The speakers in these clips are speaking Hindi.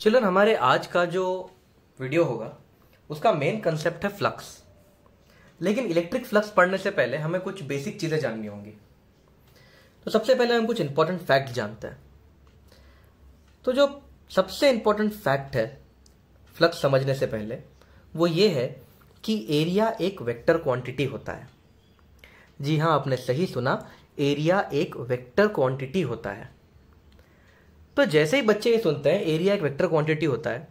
चिल्ड्रन हमारे आज का जो वीडियो होगा उसका मेन कंसेप्ट है फ्लक्स लेकिन इलेक्ट्रिक फ्लक्स पढ़ने से पहले हमें कुछ बेसिक चीज़ें जाननी होंगी तो सबसे पहले हम कुछ इंपॉर्टेंट फैक्ट जानते हैं तो जो सबसे इंपॉर्टेंट फैक्ट है फ्लक्स समझने से पहले वो ये है कि एरिया एक वेक्टर क्वांटिटी होता है जी हाँ आपने सही सुना एरिया एक वेक्टर क्वांटिटी होता है तो जैसे ही बच्चे ये सुनते हैं एरिया एक वेक्टर क्वांटिटी होता है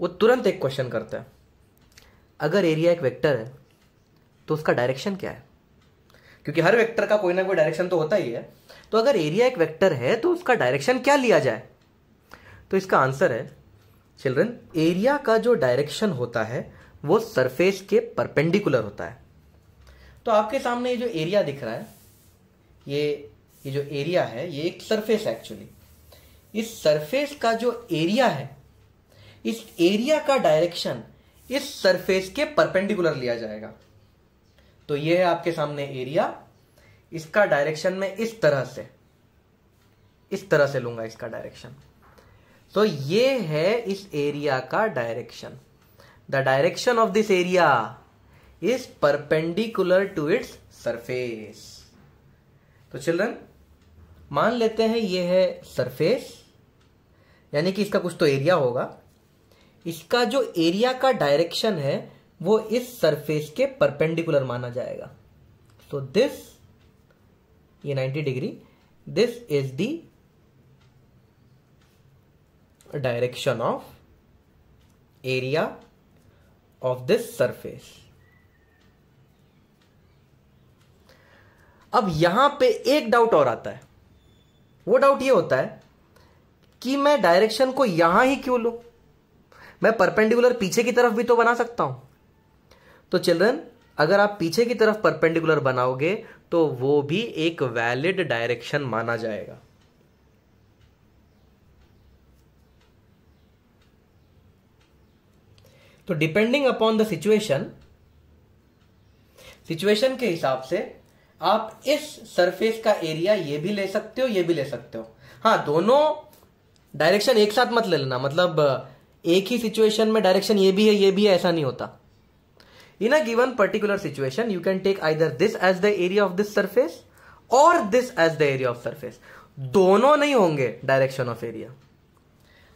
वो तुरंत एक क्वेश्चन करता है अगर एरिया एक वेक्टर है तो उसका डायरेक्शन क्या है क्योंकि हर वेक्टर का कोई ना कोई डायरेक्शन तो होता ही है तो अगर एरिया एक वेक्टर है तो उसका डायरेक्शन क्या लिया जाए तो इसका आंसर है चिल्ड्रन एरिया का जो डायरेक्शन होता है वो सरफेस के परपेंडिकुलर होता है तो आपके सामने ये जो एरिया दिख रहा है ये ये जो एरिया है ये एक सरफेस है एक्चुअली इस सरफेस का जो एरिया है इस एरिया का डायरेक्शन इस सरफेस के परपेंडिकुलर लिया जाएगा तो ये है आपके सामने एरिया इसका डायरेक्शन में इस तरह से इस तरह से लूंगा इसका डायरेक्शन तो ये है इस एरिया का direction the direction of this area is perpendicular to its surface तो चिल्ड्रन मान लेते हैं ये है सरफेस यानी कि इसका कुछ तो एरिया होगा इसका जो एरिया का डायरेक्शन है वो इस सरफेस के परपेंडिकुलर माना जाएगा सो so दिस ये 90 degree this is the direction of area of this surface अब यहां पे एक डाउट और आता है वो डाउट ये होता है कि मैं डायरेक्शन को यहां ही क्यों लू मैं परपेंडिकुलर पीछे की तरफ भी तो बना सकता हूं तो चिल्ड्रन अगर आप पीछे की तरफ परपेंडिकुलर बनाओगे तो वो भी एक वैलिड डायरेक्शन माना जाएगा तो depending upon the situation situation के हिसाब से आप इस सरफेस का एरिया ये भी ले सकते हो ये भी ले सकते हो हाँ दोनों डायरेक्शन एक साथ मत ले लेना मतलब एक ही सिचुएशन में डायरेक्शन ये भी है ये भी है ऐसा नहीं होता in a given particular situation you can take either this as the area of this surface और this as the area of surface दोनों नहीं होंगे डायरेक्शन ऑफ एरिया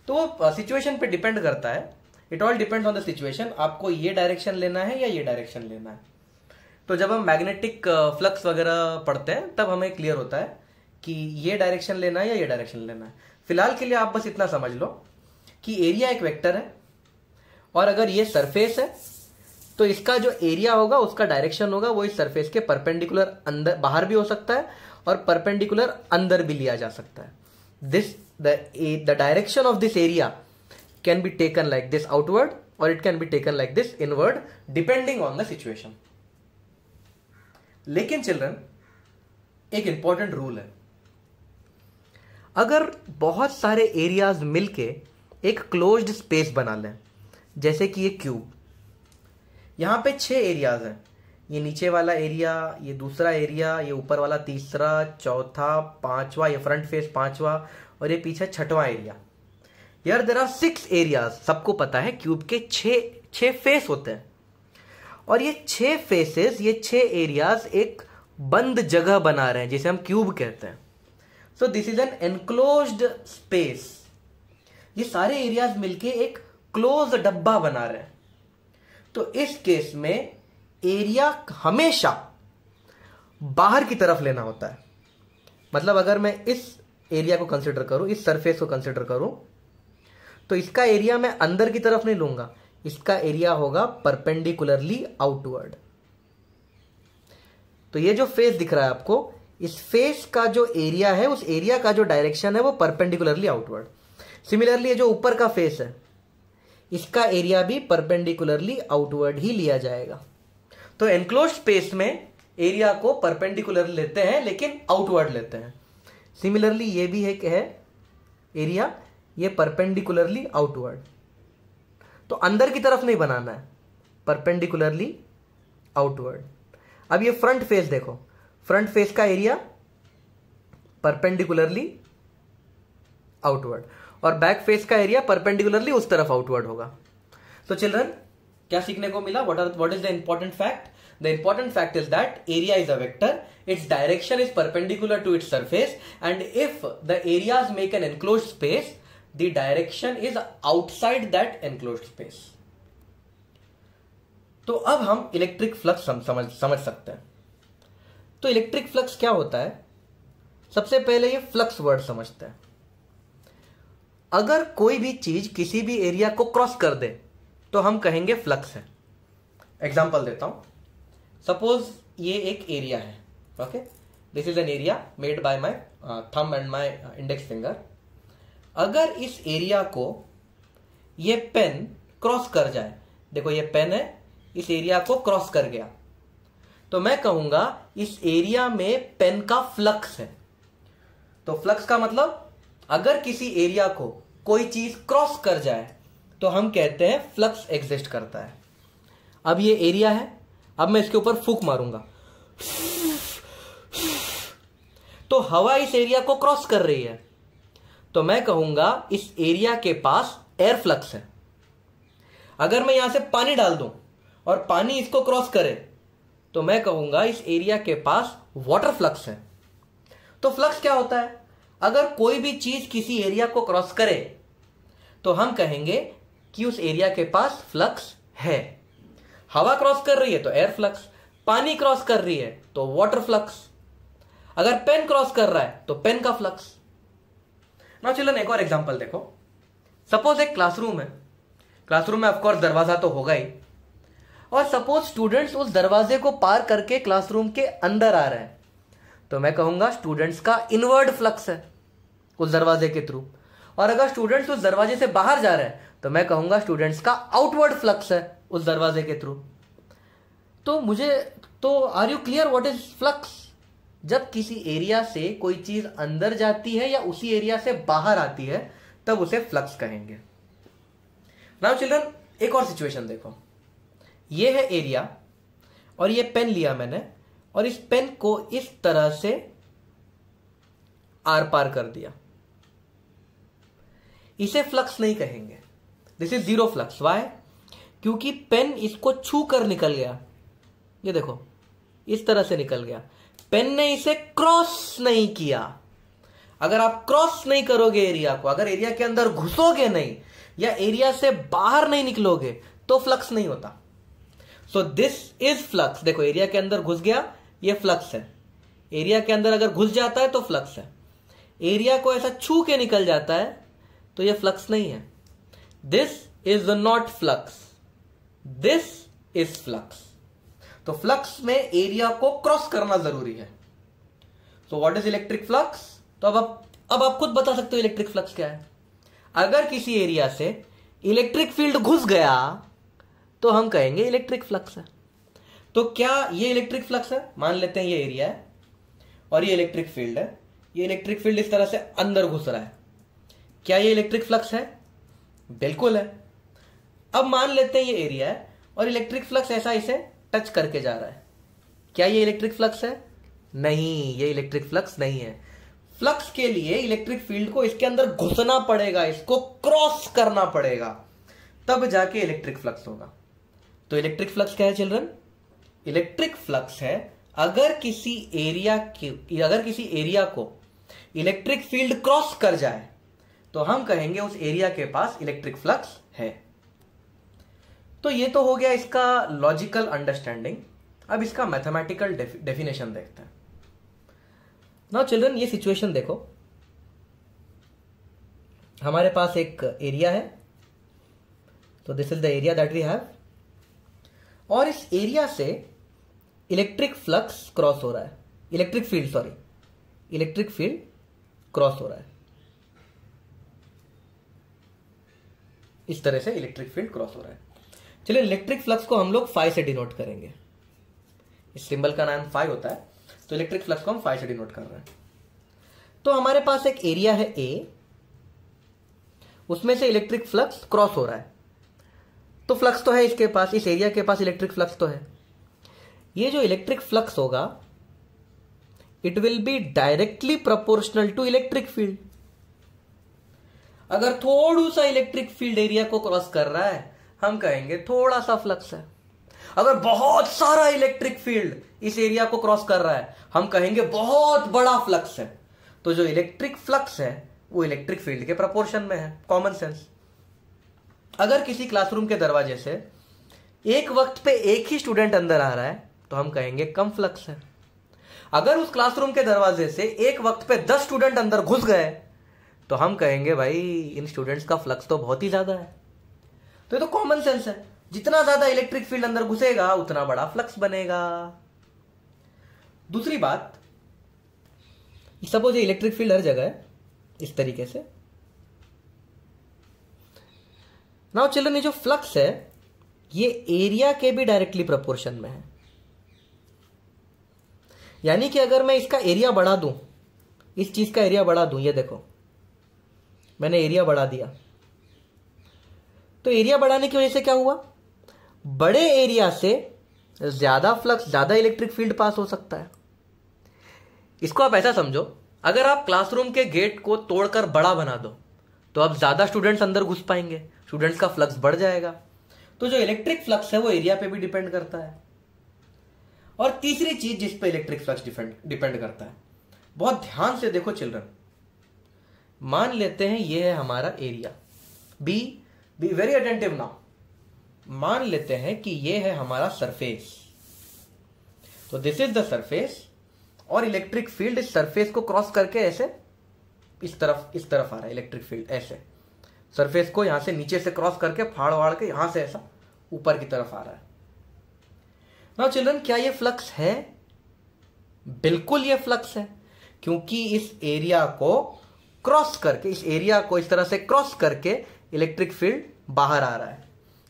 तो सिचुएशन पे डिपेंड करता है it all depend on the situation आपको ये डायरेक्शन लेना है या ये डायरेक्शन लेना है तो जब हम मैग्नेटिक फ्लक्स वगैरह पढ़ते हैं तब हमें क्लियर होता है कि ये डायरेक्शन लेना है या ये डायरेक्शन लेना है फिलहाल के लिए आप बस इतना समझ लो कि एरिया एक वेक्टर है और अगर ये सरफेस है तो इसका जो एरिया होगा उसका डायरेक्शन होगा वो इस सरफेस के परपेंडिकुलर अंदर बाहर भी हो सकता है और परपेंडिकुलर अंदर भी लिया जा सकता है this the direction of this area can be taken like this outward और it can be taken like this inward depending on the situation लेकिन चिल्ड्रन एक इंपॉर्टेंट रूल है अगर बहुत सारे एरियाज मिलके एक क्लोज्ड स्पेस बना लें जैसे कि ये क्यूब यहाँ पे छः एरियाज हैं ये नीचे वाला एरिया ये दूसरा एरिया ये ऊपर वाला तीसरा चौथा पांचवा ये फ्रंट फेस पांचवा और ये पीछे छठवां एरिया यार देर आर सिक्स एरियाज सबको पता है क्यूब के छः छः फेस होते हैं और ये छः फेसेस ये छः एरियाज एक बंद जगह बना रहे हैं जिसे हम क्यूब कहते हैं so this is an enclose space ये सारे एरियाज मिलके एक क्लोज डब्बा बना रहे हैं तो इस केस में एरिया हमेशा बाहर की तरफ लेना होता है मतलब अगर मैं इस एरिया को कंसिडर करूं इस सरफेस को कंसिडर करूं तो इसका एरिया मैं अंदर की तरफ नहीं लूंगा इसका एरिया होगा परपेंडिकुलरली आउटवर्ड तो ये जो फेस दिख रहा है आपको इस फेस का जो एरिया है उस एरिया का जो डायरेक्शन है वो परपेंडिकुलरली आउटवर्ड सिमिलरली जो ऊपर का फेस है इसका एरिया भी परपेंडिकुलरली आउटवर्ड ही लिया जाएगा तो एनक्लोज स्पेस में एरिया को परपेंडिकुलर लेते हैं लेकिन आउटवर्ड लेते हैं सिमिलरली ये भी है कि है एरिया ये परपेंडिकुलरली आउटवर्ड तो अंदर की तरफ नहीं बनाना है परपेंडिकुलरली आउटवर्ड अब ये फ्रंट फेस देखो फ्रंट फेस का एरिया परपेंडिकुलरली आउटवर्ड और बैक फेस का एरिया परपेंडिकुलरली उस तरफ आउटवर्ड होगा तो चिल्ड्रन क्या सीखने को मिला what are what is the important fact the important fact is that area is a vector its direction is perpendicular to its surface and if the areas make an enclose space the direction is outside that enclose space तो अब हम इलेक्ट्रिक फ्लक्स समझ समझ सकते हैं तो इलेक्ट्रिक फ्लक्स क्या होता है सबसे पहले ये फ्लक्स वर्ड समझते हैं अगर कोई भी चीज किसी भी एरिया को क्रॉस कर दे तो हम कहेंगे फ्लक्स है एग्जाम्पल देता हूं सपोज ये एक एरिया है okay this is an area made by my thumb and my index finger अगर इस एरिया को ये पेन क्रॉस कर जाए देखो ये पेन है इस एरिया को क्रॉस कर गया तो मैं कहूंगा इस एरिया में पेन का फ्लक्स है तो फ्लक्स का मतलब अगर किसी एरिया को कोई चीज क्रॉस कर जाए तो हम कहते हैं फ्लक्स एग्जिस्ट करता है अब ये एरिया है अब मैं इसके ऊपर फूक मारूंगा तो हवा इस एरिया को क्रॉस कर रही है तो मैं कहूंगा इस एरिया के पास एयर फ्लक्स है अगर मैं यहां से पानी डाल दूं और पानी इसको क्रॉस करे तो मैं कहूंगा इस एरिया के पास वाटर फ्लक्स है तो फ्लक्स क्या होता है अगर कोई भी चीज किसी एरिया को क्रॉस करे तो हम कहेंगे कि उस एरिया के पास फ्लक्स है हवा क्रॉस कर रही है तो एयर फ्लक्स पानी क्रॉस कर रही है तो वाटर फ्लक्स अगर पेन क्रॉस कर रहा है तो पेन का फ्लक्स ना चलो एक और एग्जाम्पल देखो सपोज एक क्लासरूम है क्लासरूम में ऑफकोर्स दरवाजा तो होगा ही और सपोज स्टूडेंट्स उस दरवाजे को पार करके क्लासरूम के अंदर आ रहे हैं तो मैं कहूंगा स्टूडेंट्स का इनवर्ड फ्लक्स है उस दरवाजे के थ्रू और अगर स्टूडेंट्स उस दरवाजे से बाहर जा रहे हैं तो मैं कहूंगा स्टूडेंट्स का आउटवर्ड फ्लक्स है उस दरवाजे के थ्रू तो मुझे तो are you clear what is flux जब किसी एरिया से कोई चीज अंदर जाती है या उसी एरिया से बाहर आती है तब उसे फ्लक्स कहेंगे नाउ चिल्ड्रन एक और सिचुएशन देखो ये है एरिया और ये पेन लिया मैंने और इस पेन को इस तरह से आर पार कर दिया इसे फ्लक्स नहीं कहेंगे this is zero flux why क्योंकि पेन इसको छू कर निकल गया ये देखो इस तरह से निकल गया पेन ने इसे क्रॉस नहीं किया अगर आप क्रॉस नहीं करोगे एरिया को अगर एरिया के अंदर घुसोगे नहीं या एरिया से बाहर नहीं निकलोगे तो फ्लक्स नहीं होता सो दिस इज फ्लक्स देखो एरिया के अंदर घुस गया ये फ्लक्स है एरिया के अंदर अगर घुस जाता है तो फ्लक्स है एरिया को ऐसा छू के निकल जाता है तो ये फ्लक्स नहीं है this is not flux this is flux तो फ्लक्स में एरिया को क्रॉस करना जरूरी है so what is electric flux तो अब आप अब आप खुद बता सकते हो इलेक्ट्रिक फ्लक्स क्या है अगर किसी एरिया से इलेक्ट्रिक फील्ड घुस गया तो हम कहेंगे इलेक्ट्रिक फ्लक्स है तो क्या ये इलेक्ट्रिक फ्लक्स है मान लेते हैं ये एरिया है और ये इलेक्ट्रिक फील्ड है ये इलेक्ट्रिक फील्ड इस तरह से अंदर घुस रहा है क्या ये इलेक्ट्रिक फ्लक्स है बिल्कुल है अब मान लेते हैं ये एरिया है और इलेक्ट्रिक फ्लक्स ऐसा इसे टच करके जा रहा है क्या ये इलेक्ट्रिक फ्लक्स है नहीं ये इलेक्ट्रिक फ्लक्स नहीं है फ्लक्स के लिए इलेक्ट्रिक फील्ड को इसके अंदर घुसना पड़ेगा इसको क्रॉस करना पड़ेगा तब जाके इलेक्ट्रिक फ्लक्स होगा तो इलेक्ट्रिक फ्लक्स क्या है चिल्ड्रन इलेक्ट्रिक फ्लक्स है अगर किसी एरिया की अगर किसी एरिया को इलेक्ट्रिक फील्ड क्रॉस कर जाए तो हम कहेंगे उस एरिया के पास इलेक्ट्रिक फ्लक्स है तो ये तो हो गया इसका लॉजिकल अंडरस्टैंडिंग अब इसका मैथमेटिकल डेफिनेशन देखते हैं नाउ चिल्ड्रन ये सिचुएशन देखो हमारे पास एक एरिया है तो this is the area that we have और इस एरिया से इलेक्ट्रिक फ्लक्स क्रॉस हो रहा है electric field sorry electric field cross हो रहा है इस तरह से इलेक्ट्रिक फील्ड क्रॉस हो रहा है चलिए इलेक्ट्रिक फ्लक्स को हम लोग फाइव से डिनोट करेंगे इस सिंबल का नाम फाइव होता है तो इलेक्ट्रिक फ्लक्स को हम फाइव से डिनोट कर रहे हैं तो हमारे पास एक एरिया है ए उसमें से इलेक्ट्रिक फ्लक्स क्रॉस हो रहा है तो फ्लक्स तो है इसके पास इस एरिया के पास इलेक्ट्रिक फ्लक्स तो है ये जो इलेक्ट्रिक फ्लक्स होगा it will be directly proportional to electric field अगर थोड़ा सा इलेक्ट्रिक फील्ड एरिया को क्रॉस कर रहा है हम कहेंगे थोड़ा सा फ्लक्स है अगर बहुत सारा इलेक्ट्रिक फील्ड इस एरिया को क्रॉस कर रहा है हम कहेंगे बहुत बड़ा फ्लक्स है तो जो इलेक्ट्रिक फ्लक्स है वो इलेक्ट्रिक फील्ड के प्रपोर्शन में है कॉमन सेंस अगर किसी क्लासरूम के दरवाजे से एक वक्त पे एक ही स्टूडेंट अंदर आ रहा है तो हम कहेंगे कम फ्लक्स है अगर उस क्लासरूम के दरवाजे से एक वक्त पे दस स्टूडेंट अंदर घुस गए तो हम कहेंगे भाई इन स्टूडेंट्स का फ्लक्स तो बहुत ही ज्यादा है तो ये तो कॉमन सेंस है जितना ज्यादा इलेक्ट्रिक फील्ड अंदर घुसेगा उतना बड़ा फ्लक्स बनेगा दूसरी बात सपोज ये इलेक्ट्रिक फील्ड हर जगह है इस तरीके से नाउ चिल्ड्रन ये जो फ्लक्स है ये एरिया के भी डायरेक्टली प्रपोर्शन में है यानी कि अगर मैं इसका एरिया बढ़ा दू इस चीज का एरिया बढ़ा दू ये देखो मैंने एरिया बढ़ा दिया तो एरिया बढ़ाने की वजह से क्या हुआ बड़े एरिया से ज्यादा फ्लक्स ज्यादा इलेक्ट्रिक फील्ड पास हो सकता है इसको आप ऐसा समझो अगर आप क्लासरूम के गेट को तोड़कर बड़ा बना दो तो अब ज्यादा स्टूडेंट्स अंदर घुस पाएंगे स्टूडेंट्स का फ्लक्स बढ़ जाएगा तो जो इलेक्ट्रिक फ्लक्स है वो एरिया पे भी डिपेंड करता है और तीसरी चीज जिस पे इलेक्ट्रिक फ्लक्स डिपेंड करता है बहुत ध्यान से देखो चिल्ड्रन मान लेते हैं ये है हमारा area be be very attentive now मान लेते हैं कि ये है हमारा सरफेस तो दिस इज द सरफेस और इलेक्ट्रिक फील्ड इस सरफेस को क्रॉस करके ऐसे इस तरफ इस तरफ आ रहा है इलेक्ट्रिक फील्ड ऐसे सरफेस को यहां से नीचे से क्रॉस करके फाड़ वाड़ के यहां से ऐसा ऊपर की तरफ आ रहा है ना चिल्ड्रन क्या ये फ्लक्स है बिल्कुल ये फ्लक्स है क्योंकि इस एरिया को क्रॉस करके इस एरिया को इस तरह से क्रॉस करके इलेक्ट्रिक फील्ड बाहर आ रहा है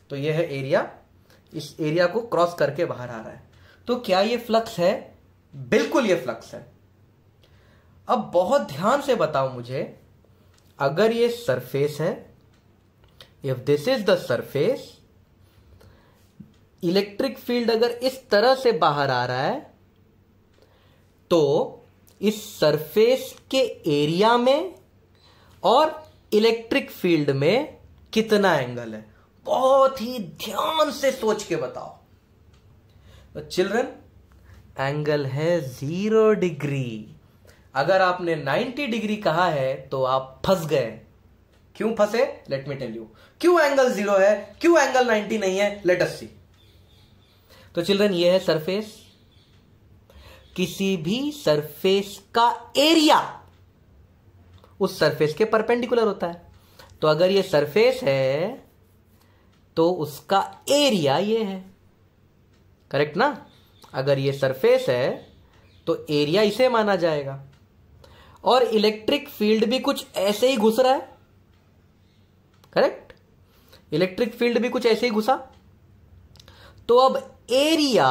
तो यह है एरिया इस एरिया को क्रॉस करके बाहर आ रहा है तो क्या यह फ्लक्स है बिल्कुल यह फ्लक्स है अब बहुत ध्यान से बताओ मुझे अगर यह सरफेस है if this is the surface electric field अगर इस तरह से बाहर आ रहा है तो इस सरफेस के एरिया में और इलेक्ट्रिक फील्ड में कितना एंगल है बहुत ही ध्यान से सोच के बताओ चिल्ड्रन एंगल है जीरो डिग्री अगर आपने 90 डिग्री कहा है तो आप फंस गए क्यों फंसे लेट मी टेल यू क्यों एंगल जीरो है क्यों एंगल नाइनटी नहीं है लेट अस सी तो चिल्ड्रन ये है सरफेस किसी भी सरफेस का एरिया उस सरफेस के परपेंडिकुलर होता है तो अगर ये सरफेस है तो उसका एरिया ये है करेक्ट ना अगर ये सरफेस है तो एरिया इसे माना जाएगा और इलेक्ट्रिक फील्ड भी कुछ ऐसे ही घुस रहा है करेक्ट इलेक्ट्रिक फील्ड भी कुछ ऐसे ही घुसा तो अब एरिया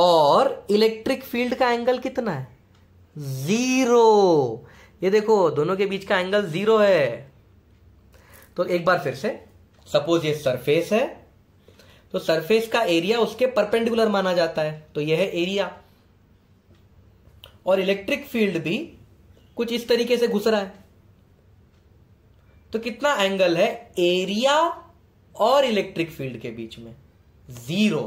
और इलेक्ट्रिक फील्ड का एंगल कितना है जीरो ये देखो दोनों के बीच का एंगल जीरो है तो एक बार फिर से सपोज ये सरफेस है तो सरफेस का एरिया उसके परपेंडिकुलर माना जाता है तो यह है एरिया और इलेक्ट्रिक फील्ड भी कुछ इस तरीके से घुस रहा है तो कितना एंगल है एरिया और इलेक्ट्रिक फील्ड के बीच में जीरो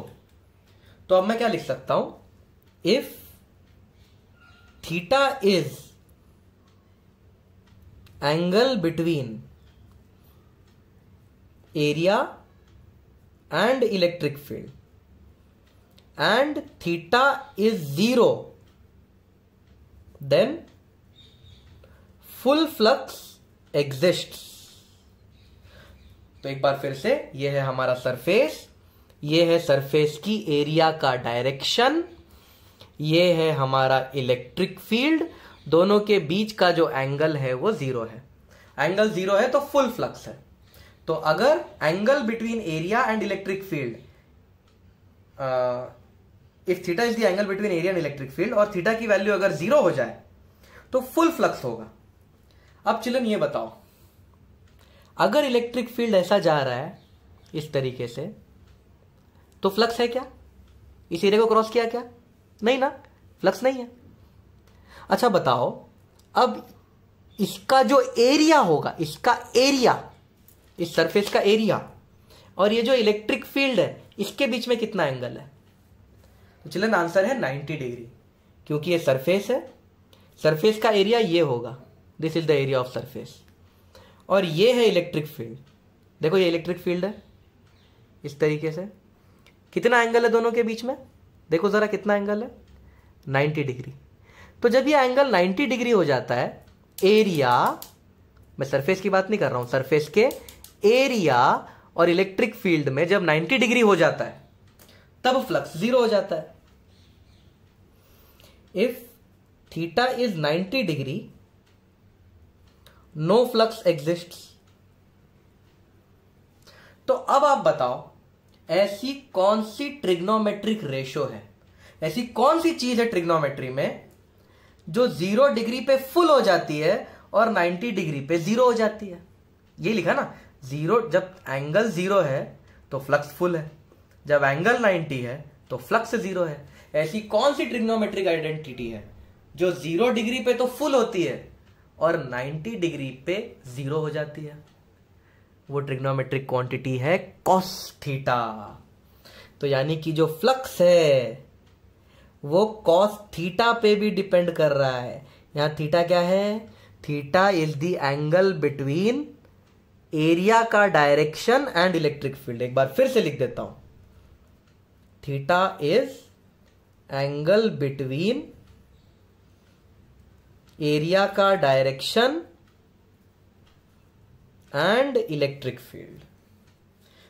तो अब मैं क्या लिख सकता हूं if theta is angle between area and electric field and theta is zero then full flux exists तो एक बार फिर से ये है हमारा सरफेस ये है सरफेस की एरिया का डायरेक्शन ये है हमारा इलेक्ट्रिक फील्ड दोनों के बीच का जो एंगल है वो जीरो है एंगल जीरो है तो फुल फ्लक्स है तो अगर angle between area and electric field if theta is the angle between area and electric field और थीटा की वैल्यू अगर जीरो हो जाए तो फुल फ्लक्स होगा अब चिलन ये बताओ अगर इलेक्ट्रिक फील्ड ऐसा जा रहा है इस तरीके से तो फ्लक्स है क्या इस एरिया को क्रॉस किया क्या नहीं ना फ्लक्स नहीं है अच्छा बताओ अब इसका जो एरिया होगा इसका एरिया इस सरफेस का एरिया और ये जो इलेक्ट्रिक फील्ड है इसके बीच में कितना एंगल है तो चिल्ड्रन आंसर है 90 डिग्री क्योंकि ये सरफेस है सरफेस का एरिया ये होगा this is the area of surface और ये है इलेक्ट्रिक फील्ड देखो ये इलेक्ट्रिक फील्ड है इस तरीके से कितना एंगल है दोनों के बीच में देखो ज़रा कितना एंगल है नाइन्टी डिग्री तो जब ये एंगल नाइन्टी डिग्री हो जाता है एरिया मैं सरफेस की बात नहीं कर रहा हूँ सरफेस के एरिया और इलेक्ट्रिक फील्ड में जब 90 डिग्री हो जाता है तब फ्लक्स जीरो हो जाता है if theta is 90 degree no flux exist तो अब आप बताओ ऐसी कौन सी ट्रिग्नोमेट्रिक रेशो है ऐसी कौन सी चीज है ट्रिग्नोमेट्री में जो जीरो डिग्री पे फुल हो जाती है और नाइन्टी डिग्री पे जीरो हो जाती है ये लिखा ना जीरो जब एंगल जीरो है तो फ्लक्स फुल है जब एंगल नाइन्टी है तो फ्लक्स जीरो है ऐसी कौन सी ट्रिग्नोमेट्रिक आइडेंटिटी है जो जीरो डिग्री पे तो फुल होती है और 90 डिग्री पे जीरो हो जाती है वो ट्रिग्नोमेट्रिक क्वांटिटी है कॉस थीटा तो यानी कि जो फ्लक्स है वो कॉस थीटा पे भी डिपेंड कर रहा है यहां थीटा क्या है theta is the angle between area का डायरेक्शन एंड इलेक्ट्रिक फील्ड एक बार फिर से लिख देता हूं theta is angle between area का डायरेक्शन एंड इलेक्ट्रिक फील्ड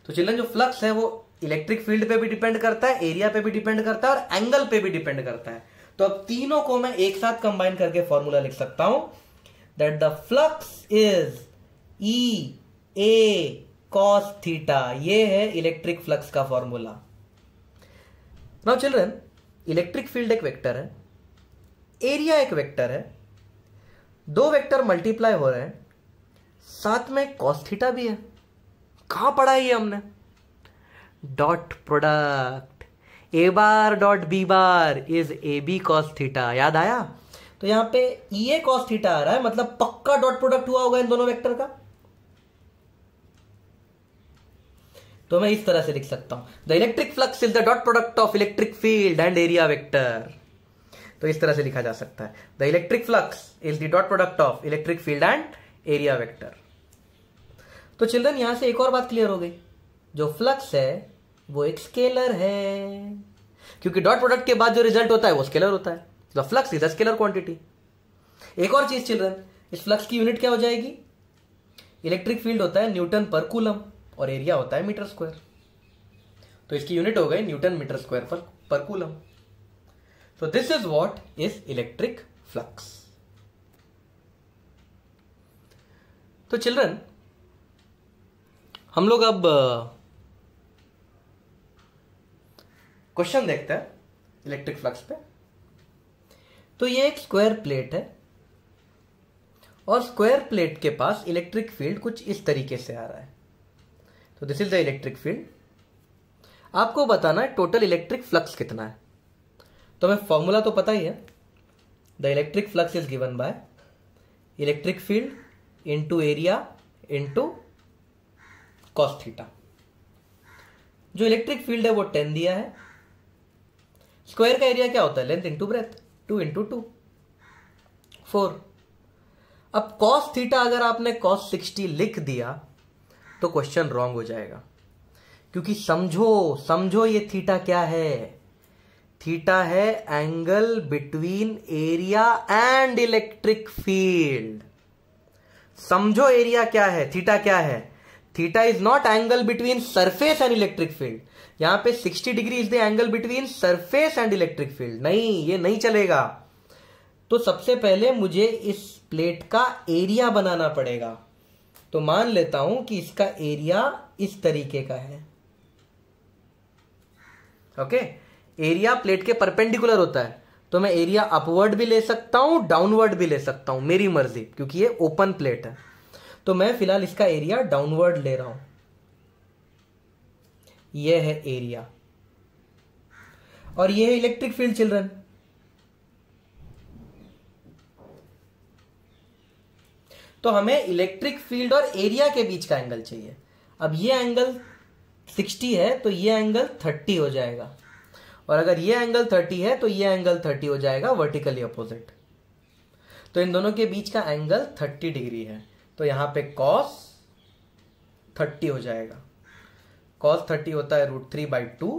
तो चिल्ड्रन जो फ्लक्स है वो इलेक्ट्रिक फील्ड पे भी डिपेंड करता है एरिया पे भी डिपेंड करता है और एंगल पे भी डिपेंड करता है तो अब तीनों को मैं एक साथ कंबाइन करके फॉर्मूला लिख सकता हूं that the flux is E A cos theta ये है इलेक्ट्रिक फ्लक्स का formula now children electric field एक वेक्टर है एरिया एक वेक्टर है दो वेक्टर मल्टीप्लाई हो रहे हैं साथ में कॉस्थीटा भी है कहां पढ़ा है ये हमने dot product A bar dot B bar is A B cos theta याद आया तो यहां पे ई ए कॉस थीटा आ रहा है मतलब पक्का डॉट प्रोडक्ट हुआ होगा इन दोनों वेक्टर का तो मैं इस तरह से लिख सकता हूं the electric flux is the dot product of electric field and area vector तो इस तरह से लिखा जा सकता है the electric flux is the dot product of electric field and area vector तो चिल्ड्रन यहां से एक और बात क्लियर हो गई जो फ्लक्स है वो एक स्केलर है क्योंकि डॉट प्रोडक्ट के बाद जो रिजल्ट होता है वो स्केलर होता है the flux is a scalar quantity एक और चीज चिल्ड्रन इस फ्लक्स की यूनिट क्या हो जाएगी इलेक्ट्रिक फील्ड होता है न्यूटन पर कूलम और एरिया होता है मीटर स्क्वायर तो इसकी यूनिट हो गई Newton metre square per per coulomb So this is what is electric flux. तो चिल्ड्रन हम लोग अब क्वेश्चन uh, देखते हैं इलेक्ट्रिक फ्लक्स पे तो ये एक स्क्वायर प्लेट है और स्क्वायर प्लेट के पास इलेक्ट्रिक फील्ड कुछ इस तरीके से आ रहा है तो this is the electric field आपको बताना है टोटल इलेक्ट्रिक फ्लक्स कितना है तो हमें फॉर्मूला तो पता ही है the electric flux is given by electric field into area into cos theta जो इलेक्ट्रिक फील्ड है वो टेन दिया है स्क्वायर का एरिया क्या होता है length into breadth two into two four अब कॉस थीटा अगर आपने कॉस सिक्सटी लिख दिया तो क्वेश्चन रॉन्ग हो जाएगा क्योंकि समझो समझो ये थीटा क्या है थीटा है angle between area and electric field समझो एरिया क्या है थीटा क्या है theta is not angle between surface and electric field यहां पे 60 degree is the angle between surface and electric field नहीं ये नहीं चलेगा तो सबसे पहले मुझे इस प्लेट का एरिया बनाना पड़ेगा तो मान लेता हूं कि इसका एरिया इस तरीके का है ओके okay? एरिया प्लेट के परपेंडिकुलर होता है तो मैं एरिया अपवर्ड भी ले सकता हूं डाउनवर्ड भी ले सकता हूं मेरी मर्जी क्योंकि ये ओपन प्लेट है तो मैं फिलहाल इसका एरिया डाउनवर्ड ले रहा हूं ये है एरिया और ये है इलेक्ट्रिक फील्ड चिल्ड्रन तो हमें इलेक्ट्रिक फील्ड और एरिया के बीच का एंगल चाहिए अब ये एंगल 60 है तो ये एंगल 30 हो जाएगा और अगर ये एंगल 30 है तो ये एंगल 30 हो जाएगा वर्टिकली अपोजिट तो इन दोनों के बीच का एंगल 30 डिग्री है तो यहां पे कॉस 30 हो जाएगा कॉस 30 होता है रूट थ्री बाई टू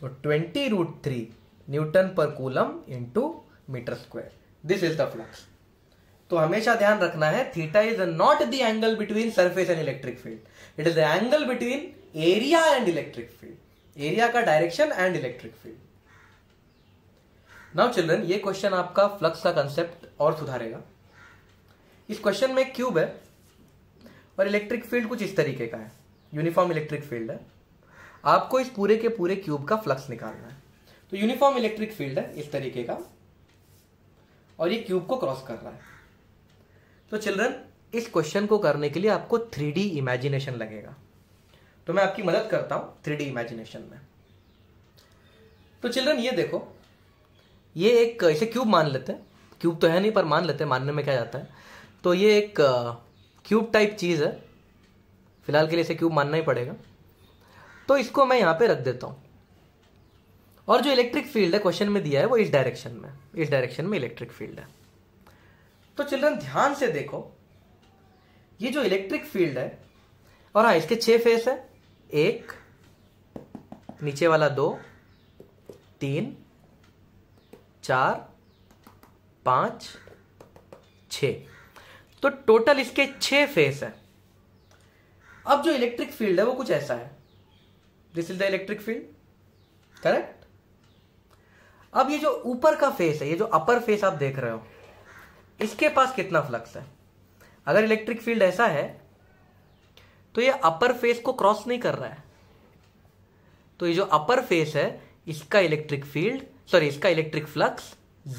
तो 20 root three newton per coulomb into metre square this is the flux तो हमेशा ध्यान रखना है theta is not the angle between surface and electric field it is the angle between area and electric field area का direction and electric field now children ये क्वेश्चन आपका फ्लक्स का कंसेप्ट और सुधारेगा इस क्वेश्चन में क्यूब है और इलेक्ट्रिक फील्ड कुछ इस तरीके का है यूनिफॉर्म इलेक्ट्रिक फील्ड है आपको इस पूरे के पूरे क्यूब का फ्लक्स निकालना है तो यूनिफॉर्म इलेक्ट्रिक फील्ड है इस तरीके का और ये क्यूब को क्रॉस कर रहा है तो चिल्ड्रन इस क्वेश्चन को करने के लिए आपको थ्री इमेजिनेशन लगेगा तो मैं आपकी मदद करता हूं थ्री डी इमेजिनेशन में तो चिल्ड्रन ये देखो ये एक इसे क्यूब मान लेते हैं क्यूब तो है नहीं पर मान लेते हैं मानने में क्या जाता है तो ये एक क्यूब टाइप चीज़ है फिलहाल के लिए इसे क्यूब मानना ही पड़ेगा तो इसको मैं यहां पे रख देता हूं और जो इलेक्ट्रिक फील्ड है क्वेश्चन में दिया है वो इस डायरेक्शन में इस डायरेक्शन में इलेक्ट्रिक फील्ड है तो चिल्ड्रन ध्यान से देखो ये जो इलेक्ट्रिक फील्ड है और हाँ इसके छह फेस है एक नीचे वाला दो तीन चार पांच छ तो टोटल इसके छह फेस हैं अब जो इलेक्ट्रिक फील्ड है वो कुछ ऐसा है this is the electric field correct अब ये जो ऊपर का फेस है ये जो अपर फेस आप देख रहे हो इसके पास कितना फ्लक्स है अगर इलेक्ट्रिक फील्ड ऐसा है तो ये अपर फेस को क्रॉस नहीं कर रहा है तो ये जो अपर फेस है इसका इलेक्ट्रिक फील्ड सॉरी इसका इलेक्ट्रिक फ्लक्स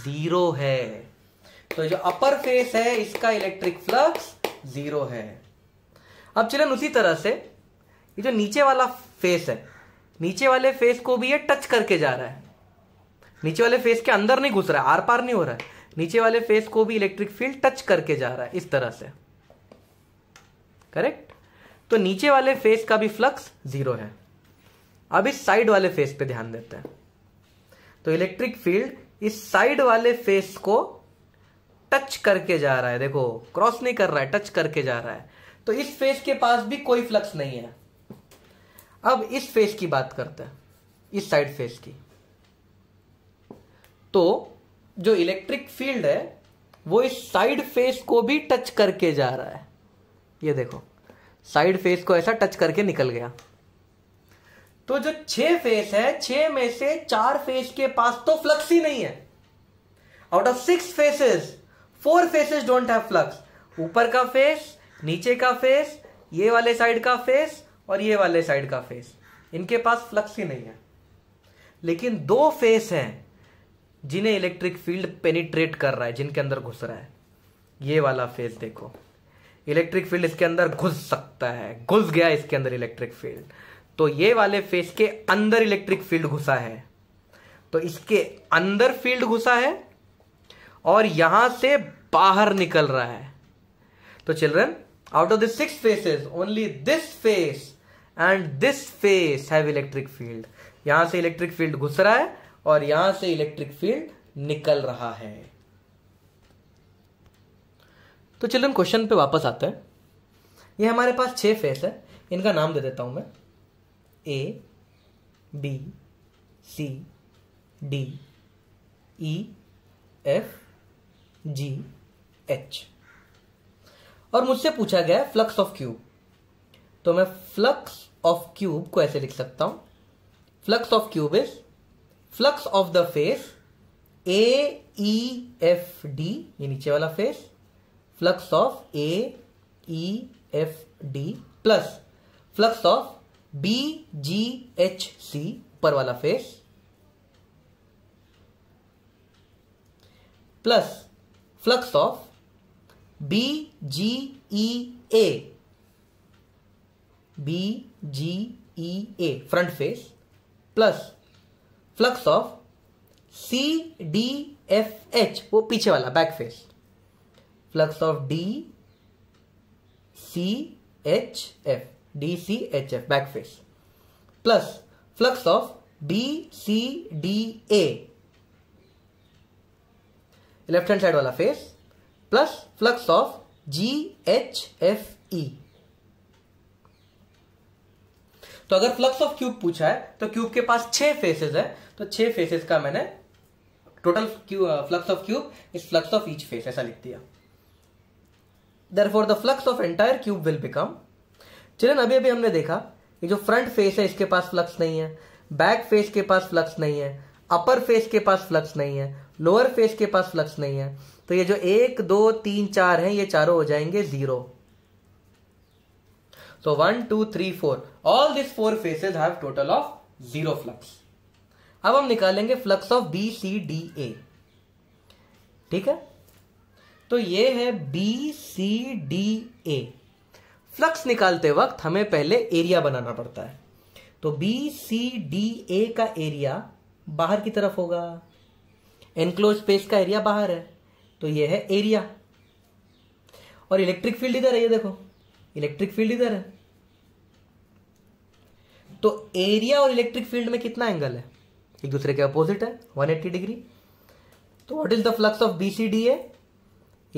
जीरो है तो जो अपर फेस है इसका इलेक्ट्रिक फ्लक्स जीरो है अब चिलन उसी तरह से ये जो नीचे वाला फेस है नीचे वाले फेस को भी ये टच करके जा रहा है नीचे वाले फेस के अंदर नहीं घुस रहा है आर पार नहीं हो रहा है नीचे वाले फेस को भी इलेक्ट्रिक फील्ड टच करके जा रहा है इस तरह से करेक्ट तो नीचे वाले फेस का भी फ्लक्स जीरो है अब इस साइड वाले फेस पे ध्यान देते हैं तो इलेक्ट्रिक फील्ड इस साइड वाले फेस को टच करके जा रहा है देखो क्रॉस नहीं कर रहा है टच करके जा रहा है तो इस फेस के पास भी कोई फ्लक्स नहीं है अब इस फेस की बात करते हैं इस साइड फेस की तो जो इलेक्ट्रिक फील्ड है वो इस साइड फेस को भी टच करके जा रहा है ये देखो साइड फेस को ऐसा टच करके निकल गया तो जो छह फेस है छह में से चार फेस के पास तो फ्लक्स ही नहीं है out of six faces four faces don't have flux ऊपर का फेस नीचे का फेस ये वाले साइड का फेस और ये वाले साइड का फेस इनके पास फ्लक्स ही नहीं है लेकिन दो फेस हैं जिन्हें इलेक्ट्रिक फील्ड पेनिट्रेट कर रहा है जिनके अंदर घुस रहा है ये वाला फेस देखो इलेक्ट्रिक फील्ड इसके अंदर घुस सकता है घुस गया इसके अंदर इलेक्ट्रिक फील्ड तो ये वाले फेस के अंदर इलेक्ट्रिक फील्ड घुसा है तो इसके अंदर फील्ड घुसा है और यहां से बाहर निकल रहा है तो children out of the six faces only this face and this face have electric field यहां से इलेक्ट्रिक फील्ड घुस रहा है और यहां से इलेक्ट्रिक फील्ड निकल रहा है तो चिल्ड्रन क्वेश्चन पे वापस आते हैं ये हमारे पास छह फेस है इनका नाम दे देता हूं मैं A B C D E F G H और मुझसे पूछा गया है फ्लक्स ऑफ क्यूब तो मैं फ्लक्स ऑफ क्यूब को ऐसे लिख सकता हूं flux of cube is flux of the face A E F D ये नीचे वाला face flux of A E F D plus flux of B G H C ऊपर वाला face plus flux of B G E A B G E A front face plus flux of C D F H वो पीछे वाला back face flux of D C H F D C H F back face plus flux of B C D A left hand side वाला face plus flux of G H F E तो अगर फ्लक्स ऑफ क्यूब पूछा है तो क्यूब के पास छह फेसेस है तो छह फेसेस का मैंने total flux of cube is flux of each face ऐसा लिख दिया therefore the flux of entire cube will become children अभी अभी हमने देखा ये जो फ्रंट फेस है इसके पास फ्लक्स नहीं है बैक फेस के पास फ्लक्स नहीं है अपर फेस के पास फ्लक्स नहीं है लोअर फेस के पास फ्लक्स नहीं है तो ये जो एक दो तीन चार हैं ये चारों हो जाएंगे zero so one two three four all this four faces have total of zero flux अब हम निकालेंगे flux of B C D A ठीक है तो ये है B C D A flux निकालते वक्त हमें पहले एरिया बनाना पड़ता है तो बी सी डी ए का एरिया बाहर की तरफ होगा एनक्लोज स्पेस का एरिया बाहर है तो ये है एरिया और इलेक्ट्रिक फील्ड इधर है ये देखो इलेक्ट्रिक फील्ड इधर है तो एरिया और इलेक्ट्रिक फील्ड में कितना एंगल है एक दूसरे के अपोजिट है 180 डिग्री तो what is the flux of B C D A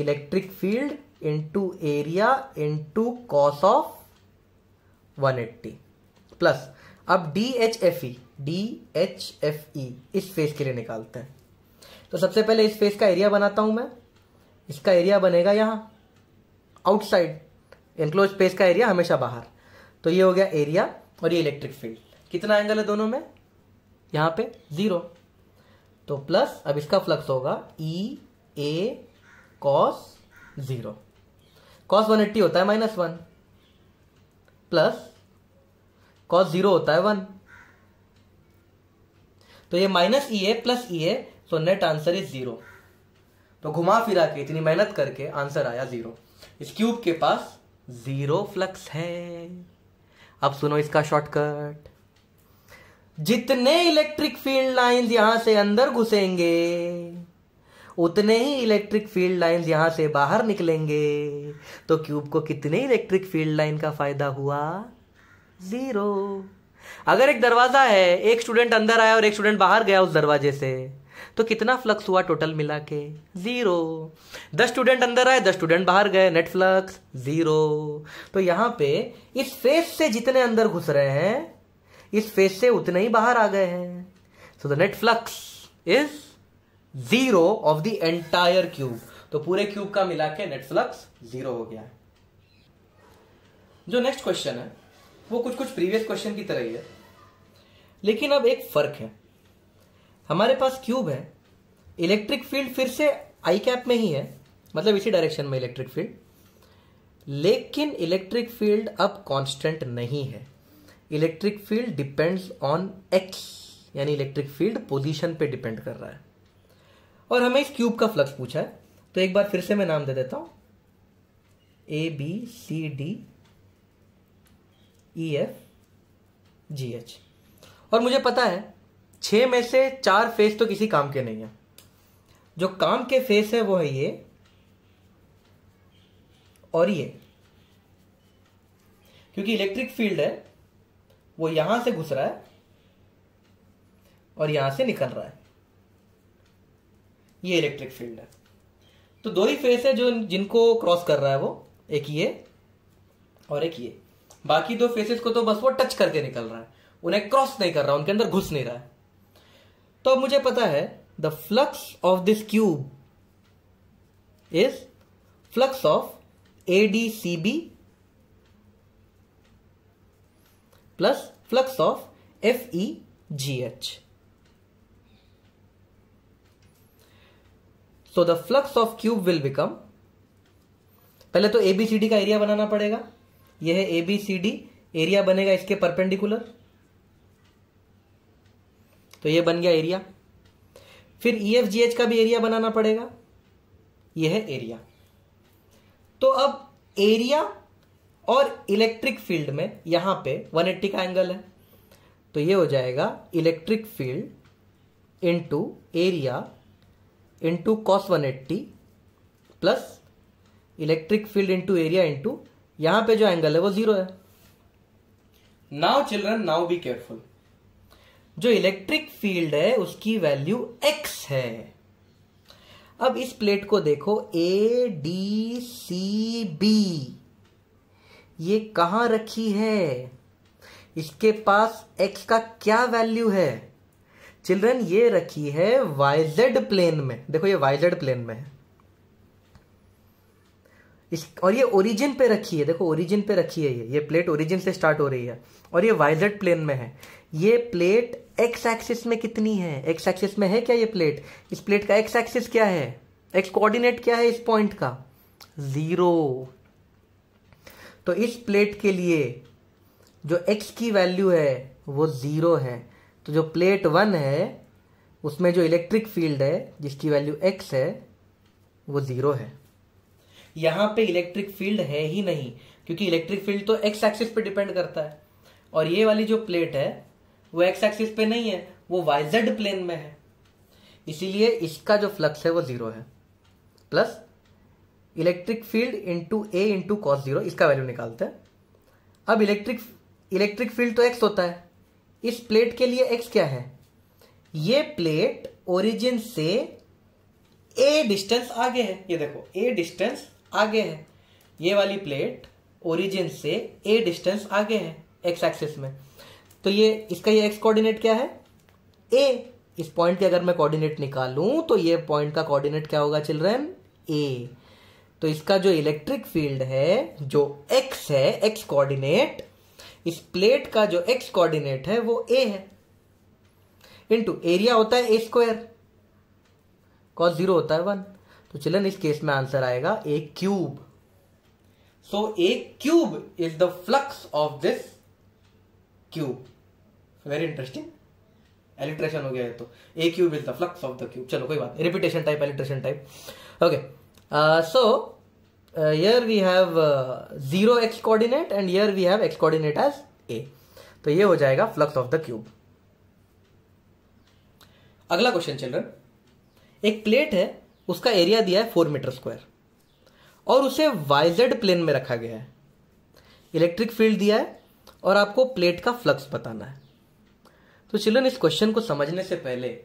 electric field into area into of one 180 plus अब D H F E D H F E इस फेस के लिए निकालते हैं तो सबसे पहले इस फेस का एरिया बनाता हूं मैं इसका एरिया बनेगा यहां आउटसाइड एनक्लोज स्पेस का एरिया हमेशा बाहर तो ये हो गया एरिया और ये इलेक्ट्रिक फील्ड कितना एंगल है दोनों में यहां पे जीरो तो प्लस अब इसका फ्लक्स होगा E e A cos zero cos one eighty होता है minus one plus cos zero होता है वन तो ये minus E A plus E A so net answer is zero तो घुमा फिरा के इतनी मेहनत करके आंसर आया जीरो इस क्यूब के पास जीरो फ्लक्स है अब सुनो इसका शॉर्टकट जितने इलेक्ट्रिक फील्ड लाइंस यहां से अंदर घुसेंगे उतने ही इलेक्ट्रिक फील्ड लाइन यहाँ से बाहर निकलेंगे तो क्यूब को कितने इलेक्ट्रिक फील्ड लाइन का फायदा हुआ जीरो अगर एक दरवाजा है एक स्टूडेंट अंदर आया और एक स्टूडेंट बाहर गया उस दरवाजे से तो कितना फ्लक्स हुआ टोटल मिला के जीरो दस स्टूडेंट अंदर आए दस स्टूडेंट बाहर गए नेट फ्लक्स जीरो तो यहां पे इस फेस से जितने अंदर घुस रहे हैं इस फेस से उतने ही बाहर आ गए हैं so the net flux is zero of the entire cube तो पूरे क्यूब का मिला के नेट फ्लक्स जीरो हो गया है जो नेक्स्ट क्वेश्चन है वो कुछ कुछ प्रीवियस क्वेश्चन की तरह ही है लेकिन अब एक फर्क है हमारे पास क्यूब है इलेक्ट्रिक फील्ड फिर से आई कैप में ही है मतलब इसी डायरेक्शन में इलेक्ट्रिक फील्ड लेकिन इलेक्ट्रिक फील्ड अब कांस्टेंट नहीं है electric field depends on x यानी इलेक्ट्रिक फील्ड पोजीशन पे डिपेंड कर रहा है और हमें इस क्यूब का फ्लक्स पूछा है तो एक बार फिर से मैं नाम दे देता हूं A B C D E F G H और मुझे पता है छह में से चार फेस तो किसी काम के नहीं है जो काम के फेस है वो है ये और ये क्योंकि इलेक्ट्रिक फील्ड है वो यहां से घुस रहा है और यहां से निकल रहा है ये इलेक्ट्रिक फील्ड है तो दो ही फेस है जो जिनको क्रॉस कर रहा है वो एक ये और एक ये बाकी दो फेसेस को तो बस वो टच करके निकल रहा है उन्हें क्रॉस नहीं कर रहा उनके अंदर घुस नहीं रहा है तो अब मुझे पता है the flux of this cube is flux of A D C B plus flux of F E G H so the flux of cube will become पहले तो एबीसीडी का एरिया बनाना पड़ेगा यह है एबीसीडी एरिया बनेगा इसके परपेंडिकुलर तो यह बन गया एरिया फिर ईएफजीएच e का भी एरिया बनाना पड़ेगा यह है एरिया तो अब एरिया और इलेक्ट्रिक फील्ड में यहां पे 180 का एंगल है तो ये हो जाएगा electric field into area into cos one eighty plus electric field into area into यहां पे जो एंगल है वो जीरो है now children now be careful जो इलेक्ट्रिक फील्ड है उसकी वैल्यू एक्स है अब इस प्लेट को देखो ए डी सी बी ये कहां रखी है इसके पास एक्स का क्या वैल्यू है चिल्ड्रन ये रखी है वाइजेड प्लेन में देखो ये वाइजेड प्लेन में है इस और ये ओरिजिन पे रखी है देखो ओरिजिन पे रखी है ये ये प्लेट ओरिजिन से स्टार्ट हो रही है और ये वाइजेड प्लेन में है ये प्लेट एक्स एक्सिस में कितनी है एक्स एक्सिस में है क्या ये प्लेट इस प्लेट का एक्स एक्सिस क्या है एक्स कोऑर्डिनेट क्या है इस पॉइंट का जीरो तो इस प्लेट के लिए जो एक्स की वैल्यू है वो जीरो है तो जो प्लेट वन है उसमें जो इलेक्ट्रिक फील्ड है जिसकी वैल्यू एक्स है वो ज़ीरो है यहां पे इलेक्ट्रिक फील्ड है ही नहीं क्योंकि इलेक्ट्रिक फील्ड तो एक्स एक्सिस पे डिपेंड करता है और ये वाली जो प्लेट है वो एक्स एक्सिस पे नहीं है वो वाइजेड प्लेन में है इसीलिए इसका जो फ्लक्स है वो ज़ीरो है plus electric field into A into cos zero इसका वैल्यू निकालते हैं अब इलेक्ट्रिक इलेक्ट्रिक फील्ड तो एक्स होता है इस प्लेट के लिए एक्स क्या है ये प्लेट ओरिजिन से ए डिस्टेंस आगे है ये देखो ए डिस्टेंस आगे है ये वाली प्लेट ओरिजिन से ए डिस्टेंस आगे है एक्स एक्सिस में तो ये इसका ये एक्स कोऑर्डिनेट क्या है ए इस पॉइंट के अगर मैं कोऑर्डिनेट निकालू तो ये पॉइंट का कोऑर्डिनेट क्या होगा चिल्ड्रेन ए तो इसका जो इलेक्ट्रिक फील्ड है जो एक्स है एक्स कोऑर्डिनेट इस प्लेट का जो एक्स कोऑर्डिनेट है वो ए है इनटू एरिया होता है ए स्क्वायर कॉस जीरो होता है वन तो चलन इस केस में आंसर आएगा A cube so A cube is the flux of this cube very interesting alliteration हो गया है तो A cube is the flux of the cube चलो कोई बात repetition type alliteration type okay so uh, here we have uh, zero x coordinate and here we have x coordinate as a तो ये हो जाएगा फ्लक्स ऑफ द क्यूब अगला क्वेश्चन चिल्ड्रन एक प्लेट है उसका एरिया दिया है फोर मीटर स्क्वायर और उसे वाइजेड प्लेन में रखा गया है इलेक्ट्रिक फील्ड दिया है और आपको प्लेट का फ्लक्स बताना है तो चिल्ड्रन इस क्वेश्चन को समझने से पहले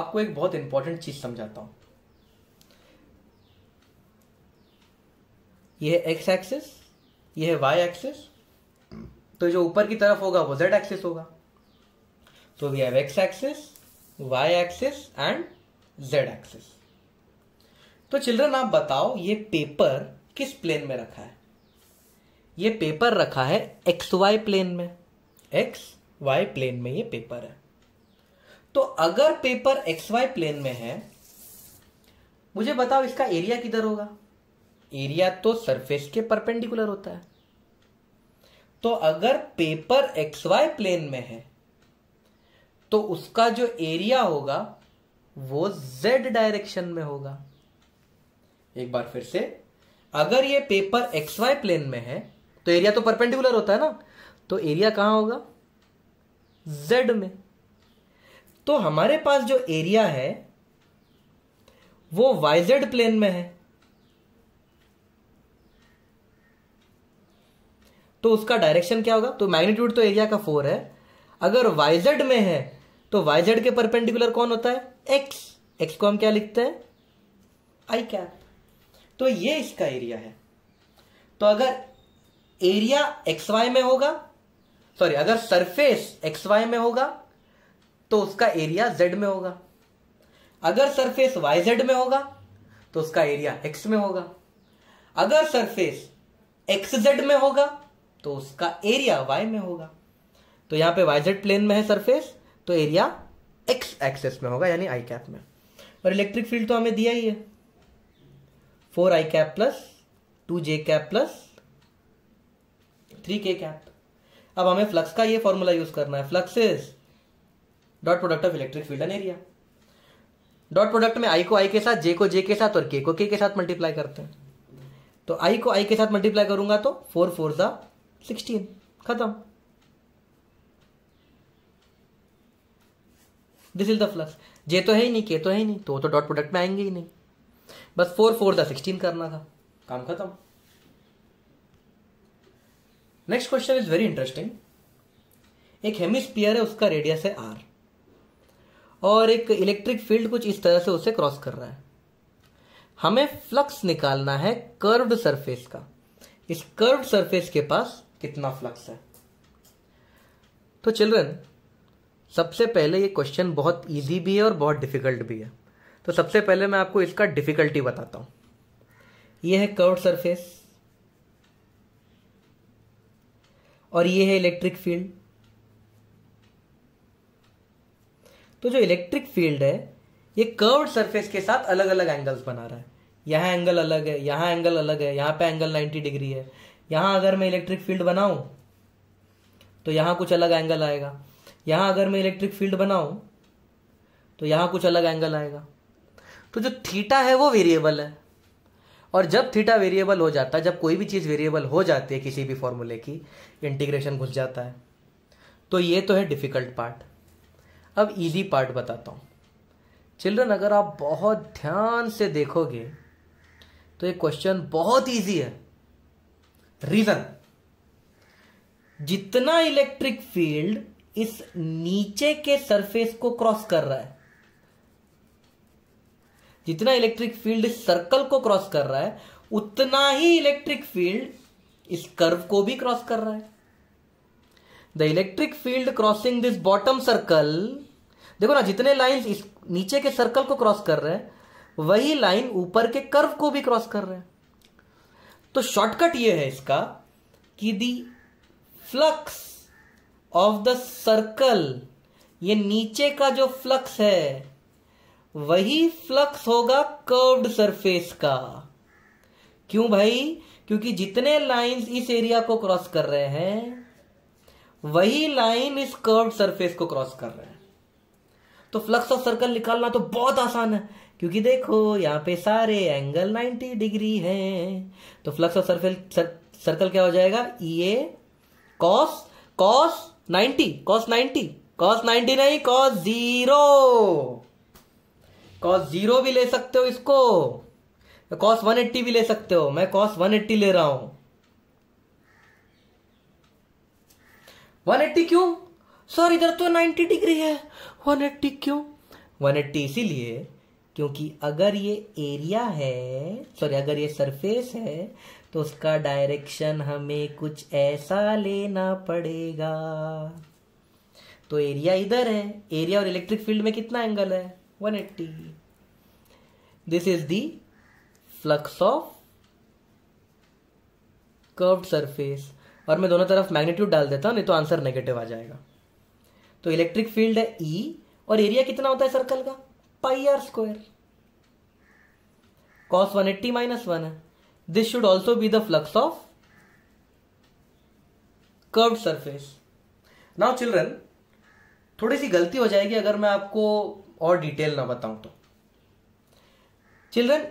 आपको एक बहुत इंपॉर्टेंट चीज़ समझाता हूं ये है एक्स एक्सिस ये है वाई एक्सिस तो जो ऊपर की तरफ होगा वो जेड एक्सिस होगा तो we have x axis y axis and z axis तो चिल्ड्रन आप बताओ ये पेपर किस प्लेन में रखा है ये पेपर रखा है एक्स वाई प्लेन में एक्स वाई प्लेन में ये पेपर है तो अगर पेपर एक्स वाई प्लेन में है मुझे बताओ इसका एरिया किधर होगा एरिया तो सरफेस के परपेंडिकुलर होता है तो अगर पेपर एक्स वाई प्लेन में है तो उसका जो एरिया होगा वो जेड डायरेक्शन में होगा एक बार फिर से अगर ये पेपर एक्स वाई प्लेन में है तो एरिया तो परपेंडिकुलर होता है ना तो एरिया कहां होगा जेड में तो हमारे पास जो एरिया है वो वाई जेड प्लेन में है तो उसका डायरेक्शन क्या होगा तो मैग्नीट्यूड तो एरिया का फोर है अगर वाइजेड में है तो वाइजेड के परपेंडिकुलर कौन होता है एक्स एक्स को हम क्या लिखते हैं आई कैप तो ये इसका एरिया है तो अगर एरिया एक्स वाई में होगा सॉरी अगर सरफेस एक्स वाई में होगा तो उसका एरिया जेड में होगा अगर सरफेस वाई जेड में होगा तो उसका एरिया एक्स में होगा अगर सरफेस एक्स जेड में होगा तो उसका एरिया वाई में होगा तो यहां पे वाइजेड प्लेन में है सरफेस तो एरिया एक्स एक्सेस में होगा यानी आई कैप में और इलेक्ट्रिक फील्ड तो हमें दिया ही है four i cap plus two j cap plus three k cap अब हमें फ्लक्स का ये फॉर्मूला यूज करना है flux is dot product of electric field and area dot product में आई को आई के साथ जे को जे के साथ और के को के के साथ मल्टीप्लाई करते हैं तो आई को आई के साथ मल्टीप्लाई करूंगा तो फोर फोर सा सिक्सटीन खत्म this is the flux j तो है ही नहीं के तो है ही नहीं तो तो डॉट प्रोडक्ट में आएंगे ही नहीं बस फोर फोर था सिक्सटीन करना था काम खत्म next question is very interesting एक हेमिस्पियर है उसका रेडियस है आर और एक इलेक्ट्रिक फील्ड कुछ इस तरह से उसे क्रॉस कर रहा है हमें फ्लक्स निकालना है कर्व्ड सरफेस का इस कर्व्ड सरफेस के पास कितना फ्लक्स है तो चिल्ड्रन सबसे पहले ये क्वेश्चन बहुत इजी भी है और बहुत डिफ़िकल्ट भी है तो सबसे पहले मैं आपको इसका डिफ़िकल्टी बताता हूं ये है कर्व सरफेस और ये है इलेक्ट्रिक फील्ड तो जो इलेक्ट्रिक फील्ड है ये कर्व सरफेस के साथ अलग अलग एंगल्स बना रहा है यहां एंगल अलग है यहां एंगल अलग है यहां पे एंगल 90 डिग्री है यहां अगर मैं इलेक्ट्रिक फील्ड बनाऊ तो यहां कुछ अलग एंगल आएगा यहां अगर मैं इलेक्ट्रिक फील्ड बनाऊ तो यहां कुछ अलग एंगल आएगा तो जो थीटा है वो वेरिएबल है और जब थीटा वेरिएबल हो जाता है जब कोई भी चीज़ वेरिएबल हो जाती है किसी भी फॉर्मूले की इंटीग्रेशन घुस जाता है तो ये तो है डिफ़िकल्ट पार्ट अब इजी पार्ट बताता हूँ चिल्ड्रन अगर आप बहुत ध्यान से देखोगे तो ये क्वेश्चन बहुत इजी है रीजन जितना इलेक्ट्रिक फील्ड इस नीचे के सरफेस को क्रॉस कर रहा है जितना इलेक्ट्रिक फील्ड इस सर्कल को क्रॉस कर रहा है उतना ही इलेक्ट्रिक फील्ड इस कर्व को भी क्रॉस कर रहा है the electric field crossing this bottom circle देखो ना जितने लाइन इस नीचे के सर्कल को क्रॉस कर रहे हैं वही लाइन ऊपर के कर्व को भी क्रॉस कर रहे हैं तो शॉर्टकट ये है इसका कि the flux of the circle ये नीचे का जो फ्लक्स है वही फ्लक्स होगा कर्व्ड सरफेस का क्यों भाई क्योंकि जितने लाइंस इस एरिया को क्रॉस कर रहे हैं वही लाइन इस कर्व्ड सरफेस को क्रॉस कर रहे हैं तो फ्लक्स ऑफ सर्कल निकालना तो बहुत आसान है क्योंकि देखो यहाँ पे सारे एंगल 90 डिग्री हैं तो flux of surface sir, circle क्या हो जाएगा A cos cos ninety cos ninety cos ninety नहीं कॉस जीरो कॉस जीरो भी ले सकते हो इसको कॉस वन एट्टी भी ले सकते हो मैं कॉस वन एट्टी ले रहा हूं वन एट्टी क्यों सर इधर तो नाइन्टी डिग्री है वन एट्टी क्यों एट्टी इसीलिए क्योंकि अगर ये एरिया है सॉरी अगर ये सरफेस है तो उसका डायरेक्शन हमें कुछ ऐसा लेना पड़ेगा तो एरिया इधर है एरिया और इलेक्ट्रिक फील्ड में कितना एंगल है 180 this is the flux of curved surface और मैं दोनों तरफ मैग्नीट्यूड डाल देता हूं नहीं तो आंसर नेगेटिव आ जाएगा तो इलेक्ट्रिक फील्ड है ई e, और एरिया कितना होता है सर्कल का pi r square cos one eighty minus one है this should also be the flux of curve surface now children थोड़ी सी गलती हो जाएगी अगर मैं आपको और डिटेल ना बताऊं तो चिल्ड्रन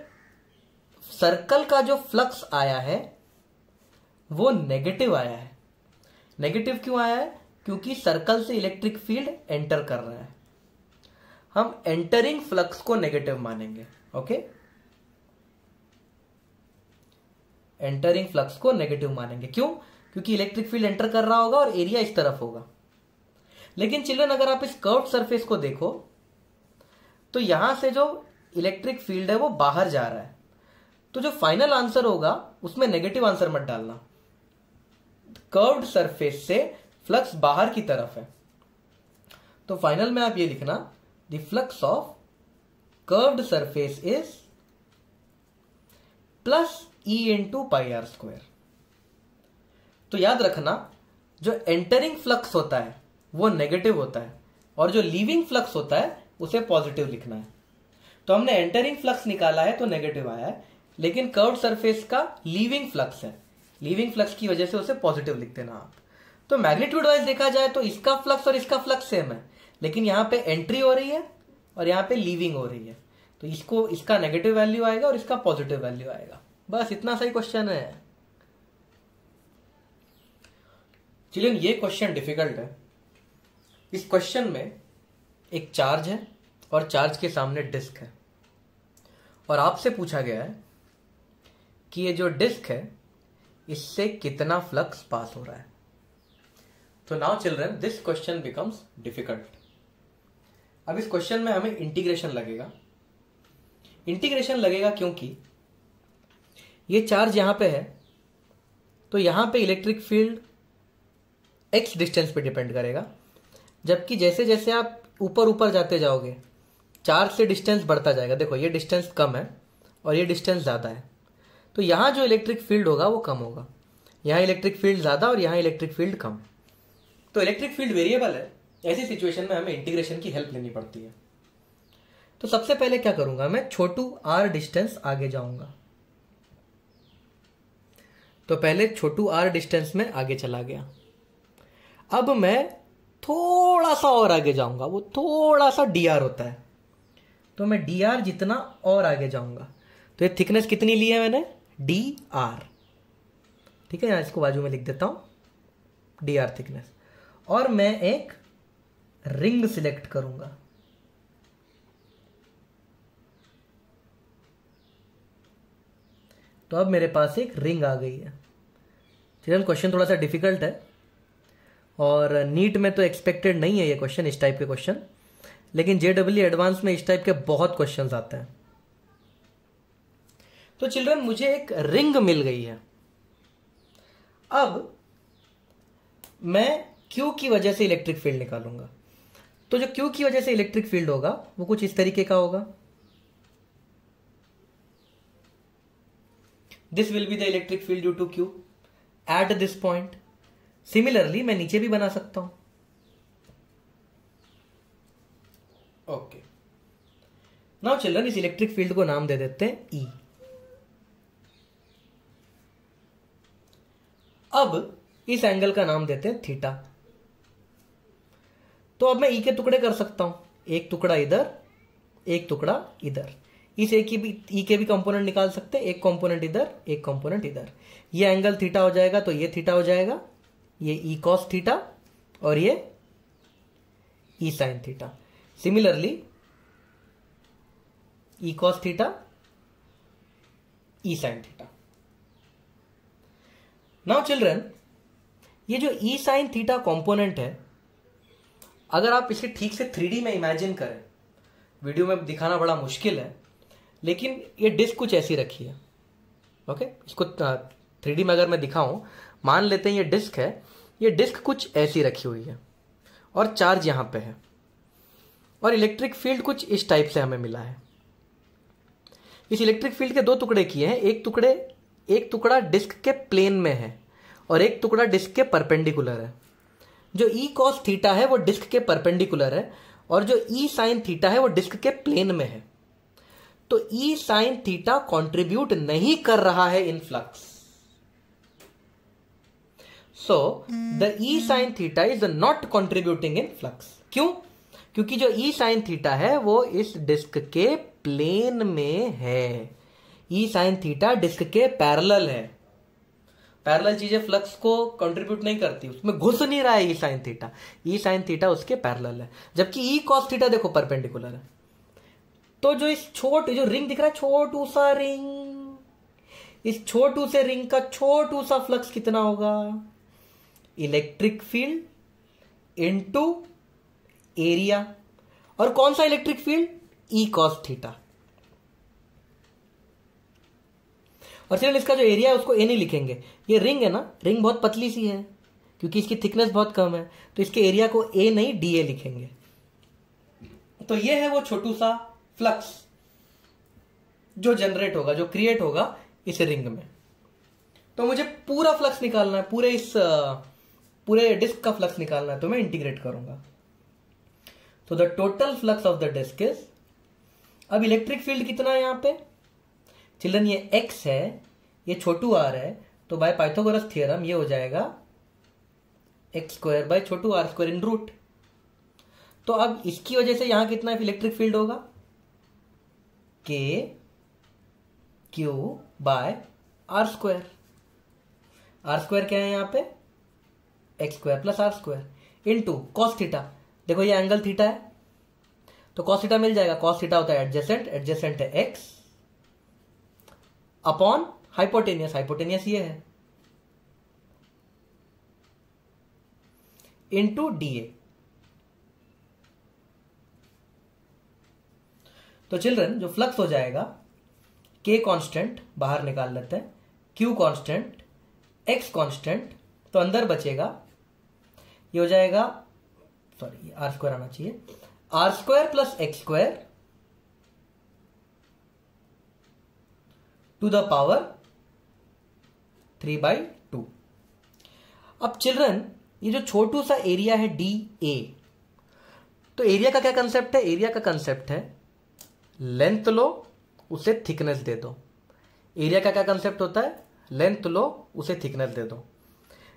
सर्कल का जो फ्लक्स आया है वो नेगेटिव आया है नेगेटिव क्यों आया है क्योंकि सर्कल से इलेक्ट्रिक फील्ड एंटर कर रहा है हम एंटरिंग फ्लक्स को नेगेटिव मानेंगे ओके एंटरिंग फ्लक्स को नेगेटिव मानेंगे क्यों क्योंकि इलेक्ट्रिक फील्ड एंटर कर रहा होगा और एरिया इस तरफ होगा लेकिन चिल्ड्रन अगर आप इस कर्व सरफेस को देखो तो यहां से जो इलेक्ट्रिक फील्ड है वो बाहर जा रहा है तो जो फाइनल आंसर होगा उसमें नेगेटिव आंसर मत डालना कर्व्ड सरफेस से फ्लक्स बाहर की तरफ है तो फाइनल में आप ये लिखना the flux of curved surface is plus E into pi r square तो याद रखना जो एंटरिंग फ्लक्स होता है वो नेगेटिव होता है और जो लीविंग फ्लक्स होता है उसे पॉजिटिव लिखना है तो हमने एंटरिंग फ्लक्स निकाला है तो नेगेटिव आया है लेकिन कर्व सरफेस का लीविंग फ्लक्स है लीविंग फ्लक्स की वजह से उसे पॉजिटिव लिख देना आप तो मैग्नीट्यूड वाइज देखा जाए तो इसका फ्लक्स और इसका फ्लक्स सेम है लेकिन यहाँ पे एंट्री हो रही है और यहाँ पे लीविंग हो रही है तो इसको इसका नेगेटिव वैल्यू आएगा और इसका पॉजिटिव वैल्यू आएगा बस इतना सही क्वेश्चन है चलिए ये क्वेश्चन डिफिकल्ट है इस क्वेश्चन में एक चार्ज है और चार्ज के सामने डिस्क है और आपसे पूछा गया है कि ये जो डिस्क है इससे कितना फ्लक्स पास हो रहा है तो now children this question becomes difficult अब इस क्वेश्चन में हमें इंटीग्रेशन लगेगा इंटीग्रेशन लगेगा क्योंकि ये चार्ज यहां पे है तो यहां पे इलेक्ट्रिक फील्ड एक्स डिस्टेंस पे डिपेंड करेगा जबकि जैसे जैसे आप ऊपर ऊपर जाते जाओगे चार्ज से डिस्टेंस बढ़ता जाएगा देखो ये डिस्टेंस कम है और ये डिस्टेंस ज़्यादा है तो यहां जो इलेक्ट्रिक फील्ड होगा वो कम होगा यहां इलेक्ट्रिक फील्ड ज़्यादा और यहां इलेक्ट्रिक फील्ड कम तो इलेक्ट्रिक फील्ड वेरिएबल है ऐसी सिचुएशन में हमें इंटीग्रेशन की हेल्प लेनी पड़ती है तो सबसे पहले क्या करूंगा मैं छोटू आर डिस्टेंस आगे जाऊंगा तो पहले छोटू आर डिस्टेंस में आगे चला गया अब मैं थोड़ा सा और आगे जाऊंगा वो थोड़ा सा डी होता है तो मैं डी जितना और आगे जाऊंगा तो ये थिकनेस कितनी ली है मैंने डी ठीक है यहां इसको बाजू में लिख देता हूं डी थिकनेस और मैं एक रिंग सिलेक्ट करूंगा तो अब मेरे पास एक रिंग आ गई है चिल्ड्रन क्वेश्चन थोड़ा सा डिफिकल्ट है और नीट में तो एक्सपेक्टेड नहीं है ये क्वेश्चन इस टाइप के क्वेश्चन लेकिन जेडब्ल्यू एडवांस में इस टाइप के बहुत क्वेश्चन आते हैं तो चिल्ड्रन मुझे एक रिंग मिल गई है अब मैं क्यू की वजह से इलेक्ट्रिक फील्ड निकालूंगा तो जो क्यू की वजह से इलेक्ट्रिक फील्ड होगा वो कुछ इस तरीके का होगा this will be the electric field due to q at this point similarly मैं नीचे भी बना सकता हूं ओके नाउ चिल्ड्रन इस इलेक्ट्रिक फील्ड को नाम दे देते हैं ई e. अब इस एंगल का नाम देते हैं थीटा तो अब मैं ई के टुकड़े कर सकता हूं एक टुकड़ा इधर एक टुकड़ा इधर इस एक की भी ई के भी कंपोनेंट निकाल सकते हैं एक कंपोनेंट इधर एक कंपोनेंट इधर ये एंगल थीटा हो जाएगा तो ये थीटा हो जाएगा ये ई कॉस थीटा और ये E sine theta similarly E cos theta E sine theta now children ये जो ई साइन थीटा कंपोनेंट है अगर आप इसे ठीक से थ्री में इमेजिन करें वीडियो में दिखाना बड़ा मुश्किल है लेकिन ये डिस्क कुछ ऐसी रखी है ओके इसको थ्री में अगर मैं दिखाऊं मान लेते हैं ये डिस्क है ये डिस्क कुछ ऐसी रखी हुई है और चार्ज यहां पे है और इलेक्ट्रिक फील्ड कुछ इस टाइप से हमें मिला है इस इलेक्ट्रिक फील्ड के दो टुकड़े किए हैं एक टुकड़े एक टुकड़ा डिस्क के प्लेन में है और एक टुकड़ा डिस्क के परपेंडिकुलर है जो ई कॉस थीटा है वो डिस्क के परपेंडिकुलर है और जो ई साइन थीटा है वो डिस्क के प्लेन में है तो ई साइन थीटा कंट्रीब्यूट नहीं कर रहा है in flux so the E sine theta is not contributing in flux क्यों क्योंकि जो ई साइन थीटा है वो इस डिस्क के प्लेन में है ई साइन थीटा डिस्क के पैरल है पैरल चीजें फ्लक्स को कंट्रीब्यूट नहीं करती उसमें घुस नहीं रहा है E sine theta E sine theta उसके पैरल है जबकि ई कॉस थीटा देखो परपेंडिकुलर है तो जो इस छोटे जो रिंग दिख रहा है छोटू सा रिंग इस छोटू से रिंग का छोटू सा फ्लक्स कितना होगा इलेक्ट्रिक फील्ड इनटू एरिया और कौन सा electric field E cos theta original इसका जो एरिया है उसको ए नहीं लिखेंगे ये रिंग है ना रिंग बहुत पतली सी है क्योंकि इसकी थिकनेस बहुत कम है तो इसके एरिया को ए नहीं डी ए लिखेंगे तो ये है वो छोटू सा फ्लक्स जो जनरेट होगा जो क्रिएट होगा इस रिंग में तो मुझे पूरा फ्लक्स निकालना है पूरे इस पूरे डिस्क का फ्लक्स निकालना है तो मैं इंटीग्रेट करूंगा तो the total flux of the disc is अब इलेक्ट्रिक फील्ड कितना है यहां पे चिल्ड्रन ये एक्स है ये छोटू आर है तो बाय पाइथागोरस थियरम ये हो जाएगा एक्स स्क्वायर बाय छोटू आर स्क्वायर इन रूट तो अब इसकी वजह से यहां कितना इलेक्ट्रिक फील्ड होगा k q by r square r square क्या है यहां पे x square plus r square into cos theta देखो ये एंगल थीटा है तो कॉस थीटा मिल जाएगा कॉस थीटा होता है एडजेसेंट एडजेसेंट है एक्स अपॉन हाइपोटेनियस हाइपोटेनियस ये है इंटू डीए तो चिल्ड्रन जो फ्लक्स हो जाएगा के कांस्टेंट बाहर निकाल लेते हैं क्यू कांस्टेंट एक्स कांस्टेंट तो अंदर बचेगा ये हो जाएगा सॉरी आर स्क्वायर आना चाहिए r square plus x square to the power three by two अब चिल्ड्रन ये जो छोटू सा एरिया है डी ए तो एरिया का क्या कंसेप्ट है एरिया का कंसेप्ट है लेंथ लो उसे थिकनेस दे दो एरिया का क्या कंसेप्ट होता है लेंथ लो उसे थिकनेस दे दो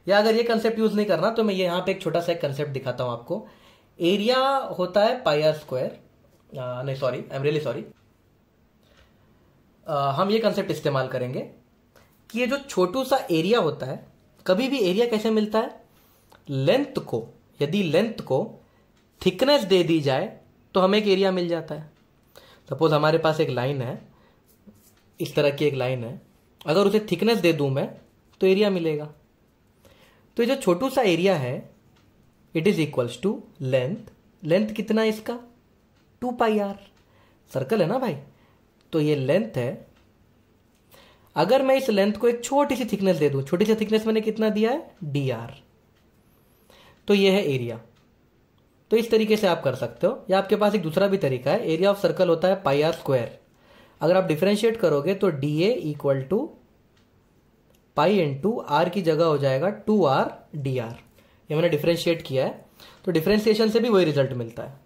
या अगर ये कंसेप्ट यूज़ नहीं करना तो मैं यहां पे एक छोटा सा एक कंसेप्ट दिखाता हूं आपको एरिया होता है पाई आर स्क्वायर नहीं sorry I am really sorry हम ये कंसेप्ट इस्तेमाल करेंगे कि ये जो छोटू सा एरिया होता है कभी भी एरिया कैसे मिलता है लेंथ को यदि लेंथ को थिकनेस दे दी जाए तो हमें एक एरिया मिल जाता है सपोज हमारे पास एक लाइन है इस तरह की एक लाइन है अगर उसे थिकनेस दे दूं मैं तो एरिया मिलेगा तो ये जो छोटू सा एरिया है it is equals to length length कितना है इसका टू पाई आर सर्कल है ना भाई तो ये लेंथ है अगर मैं इस लेंथ को एक छोटी सी थिकनेस दे दूं छोटी सी थिकनेस मैंने कितना दिया है डी आर तो ये है एरिया तो इस तरीके से आप कर सकते हो या आपके पास एक दूसरा भी तरीका है एरिया ऑफ सर्कल होता है पाई आर स्क्वायर अगर आप डिफ्रेंशिएट करोगे तो d A equal to pi into r की जगह हो जाएगा टू आर डी आर ये मैंने डिफ्रेंशिएट किया है तो डिफ्रेंशिएशन से भी वही रिजल्ट मिलता है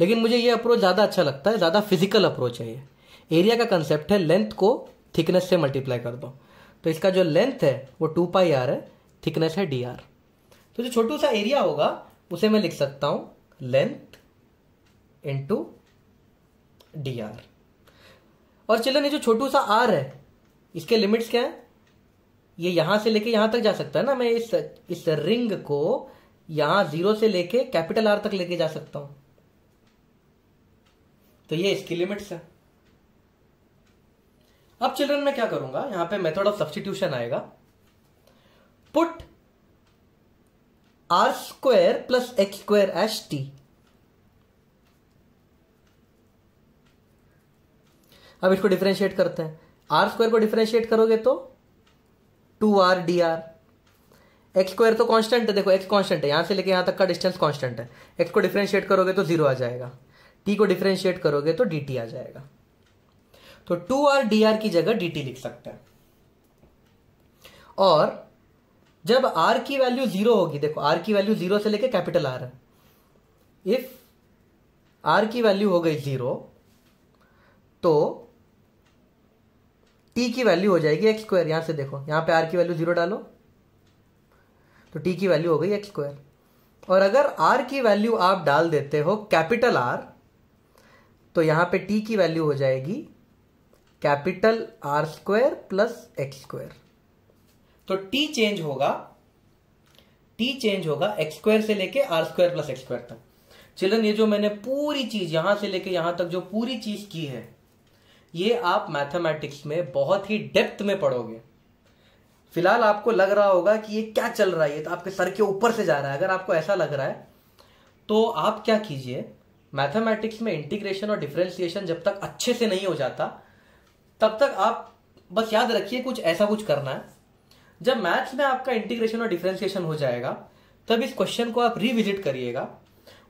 लेकिन मुझे ये अप्रोच ज़्यादा अच्छा लगता है ज़्यादा फिजिकल अप्रोच है ये एरिया का कंसेप्ट है लेंथ को थिकनेस से मल्टीप्लाई कर दो तो इसका जो लेंथ है वो टू पाई आर है थिकनेस है डी आर तो जो छोटू सा एरिया होगा उसे मैं लिख सकता हूं लेंथ इंटू डी आर और चिल्ड्रन ये जो छोटू सा आर है इसके लिमिट्स क्या है ये यहां से लेके यहां तक जा सकता है ना मैं इस इस रिंग को यहां जीरो से लेके कैपिटल आर तक लेके जा सकता हूं तो ये इसकी लिमिट्स है अब चिल्ड्रन मैं क्या करूंगा यहां पे मेथड ऑफ सब्सटीट्यूशन आएगा put r square plus x square h t अब इसको डिफ्रेंशिएट करते हैं आर स्क्वायर को डिफ्रेंशिएट करोगे तो two r d r x square तो कांस्टेंट है देखो एक्स कांस्टेंट है यहां से लेके यहां तक का डिस्टेंस कांस्टेंट है एक्स को डिफ्रेंशिएट करोगे तो जीरो आ जाएगा टी को डिफ्रेंशिएट करोगे तो डी आ जाएगा तो टू आर डी आर की जगह डी लिख सकते हैं और जब आर की वैल्यू जीरो होगी देखो आर की वैल्यू जीरो से लेकर कैपिटल आर है इफ आर की वैल्यू हो गई जीरो तो टी की वैल्यू हो जाएगी एक्स स्क्वायर यहां से देखो यहां पे आर की वैल्यू जीरो डालो तो टी की वैल्यू हो गई एक्स स्क्वायर और अगर आर की वैल्यू आप डाल देते हो कैपिटल आर तो यहां पे टी की वैल्यू हो जाएगी capital r square plus x square तो टी चेंज होगा टी चेंज होगा एक्स स्क्वायर से लेके r square plus x square तक चिल्ड्रन ये जो मैंने पूरी चीज यहां से लेके यहां तक जो पूरी चीज की है ये आप मैथमेटिक्स में बहुत ही डेप्थ में पढ़ोगे फिलहाल आपको लग रहा होगा कि ये क्या चल रहा है ये तो आपके सर के ऊपर से जा रहा है अगर आपको ऐसा लग रहा है तो आप क्या कीजिए मैथमेटिक्स में इंटीग्रेशन और डिफ्रेंसिएशन जब तक अच्छे से नहीं हो जाता तब तक आप बस याद रखिए कुछ ऐसा कुछ करना है जब मैथ्स में आपका इंटीग्रेशन और डिफ्रेंसिएशन हो जाएगा तब इस क्वेश्चन को आप रिविजिट करिएगा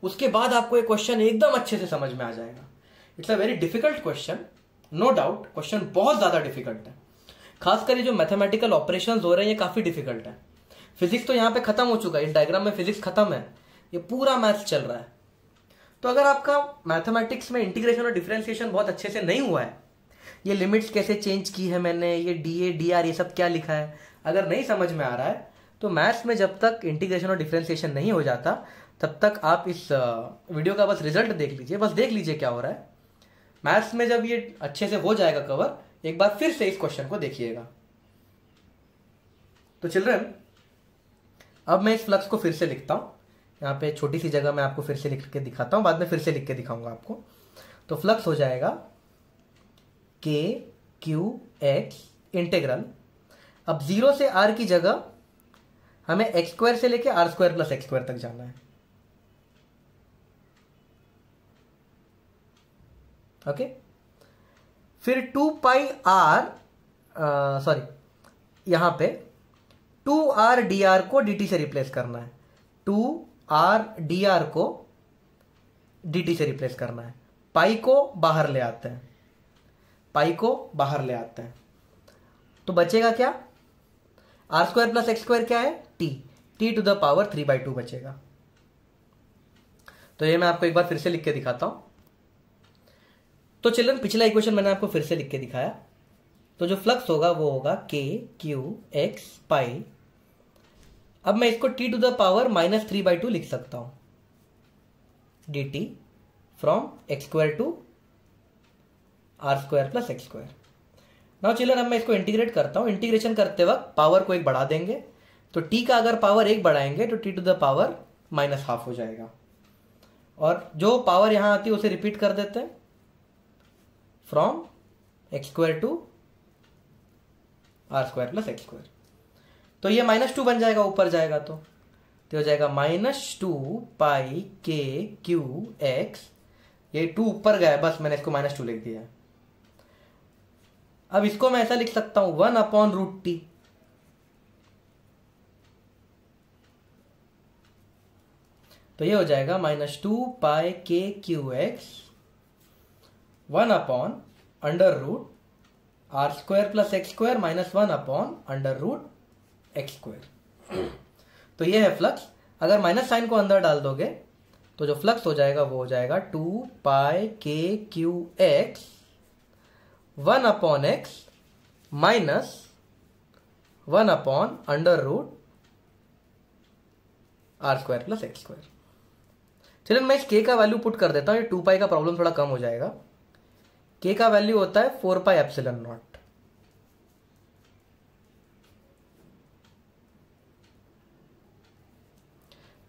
उसके बाद आपको ये क्वेश्चन एकदम अच्छे से समझ में आ जाएगा it's a very difficult question no doubt question बहुत ज़्यादा डिफिकल्ट है खासकर ये जो मैथमेटिकल ऑपरेशन हो रहे हैं ये काफ़ी डिफिकल्ट है फिजिक्स तो यहाँ पे खत्म हो चुका है इस डायग्राम में फिजिक्स खत्म है ये पूरा मैथ्स चल रहा है तो अगर आपका मैथमेटिक्स में इंटीग्रेशन और डिफ्रेंसिएशन बहुत अच्छे से नहीं हुआ है ये लिमिट्स कैसे चेंज की है मैंने ये डी ए डी आर ये सब क्या लिखा है अगर नहीं समझ में आ रहा है तो मैथ्स में जब तक इंटीग्रेशन और डिफ्रेंसिएशन नहीं हो जाता तब तक आप इस वीडियो का बस रिजल्ट देख लीजिए बस देख लीजिए क्या हो रहा है मैथ्स में जब ये अच्छे से हो जाएगा कवर एक बार फिर से इस क्वेश्चन को देखिएगा तो चिल्ड्रन अब मैं इस फ्लक्स को फिर से लिखता हूं यहाँ पे छोटी सी जगह मैं आपको फिर से लिख के दिखाता हूँ बाद में फिर से लिख के दिखाऊंगा आपको तो फ्लक्स हो जाएगा के क्यू एक्स इंटेग्रल अब जीरो से आर की जगह हमें एक्स स्क्वायर से लेके r square plus x square तक जाना है ओके फिर टू पाई आर सॉरी यहां पे टू आर डी आर को डी टी से रिप्लेस करना है टू आर डी आर को डी टी से रिप्लेस करना है पाई को बाहर ले आते हैं पाई को बाहर ले आते हैं तो बचेगा क्या r square plus x square क्या है t t to the power three by two बचेगा तो ये मैं आपको एक बार फिर से लिख के दिखाता हूं तो चिल्ड्रन पिछला इक्वेशन मैंने आपको फिर से लिख के दिखाया तो जो फ्लक्स होगा वो होगा के क्यू एक्स पाई अब मैं इसको t to the power minus three by two लिख सकता हूं d t from x square to r square plus x square now children अब मैं इसको इंटीग्रेट करता हूं इंटीग्रेशन करते वक्त पावर को एक बढ़ा देंगे तो टी का अगर पावर एक बढ़ाएंगे तो t to the power minus half हो जाएगा और जो पावर यहां आती है उसे रिपीट कर देते हैं from x square to r square plus x square तो ये माइनस टू बन जाएगा ऊपर जाएगा तो, तो हो जाएगा minus two pi k q x ये टू ऊपर गया बस मैंने इसको माइनस टू लिख दिया अब इसको मैं ऐसा लिख सकता हूं वन अपॉन रूट टी तो ये हो जाएगा minus two pi k q x one upon under root r square plus x square minus one upon under root x square तो ये है फ्लक्स अगर माइनस साइन को अंदर डाल दोगे तो जो फ्लक्स हो जाएगा वो हो जाएगा two pi k q x one upon x minus one upon under root r square plus x square चलिए मैं इस के का वैल्यू पुट कर देता हूँ ये टू पाई का प्रॉब्लम थोड़ा कम हो जाएगा के का वैल्यू होता है फोर पाई एप्सिलन नॉट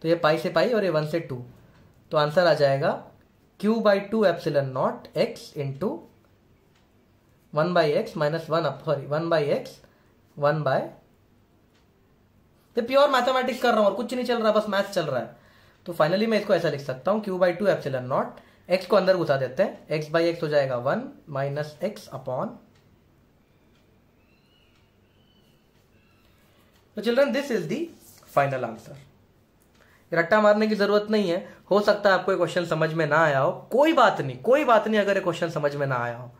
तो ये पाई से पाई और ये वन से टू तो आंसर आ जाएगा q by two epsilon not x into one by x minus one up sorry one by x one by pure mathematics कर रहा हूं और कुछ नहीं चल रहा बस मैथ चल रहा है तो फाइनली मैं इसको ऐसा लिख सकता हूं q by two epsilon not x को अंदर घुसा देते हैं एक्स बाई एक्स हो जाएगा वन माइनस एक्स अपॉन तो children this is the final answer रट्टा मारने की जरूरत नहीं है हो सकता है आपको क्वेश्चन समझ में ना आया हो कोई बात नहीं कोई बात नहीं अगर ये क्वेश्चन समझ में ना आया हो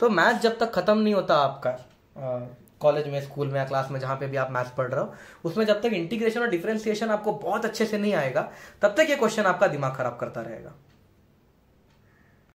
तो मैथ जब तक खत्म नहीं होता आपका कॉलेज में स्कूल में या क्लास में जहां पे भी आप मैथ्स पढ़ रहे हो उसमें जब तक इंटीग्रेशन और डिफ्रेंसिएशन आपको बहुत अच्छे से नहीं आएगा तब तक ये क्वेश्चन आपका दिमाग खराब करता रहेगा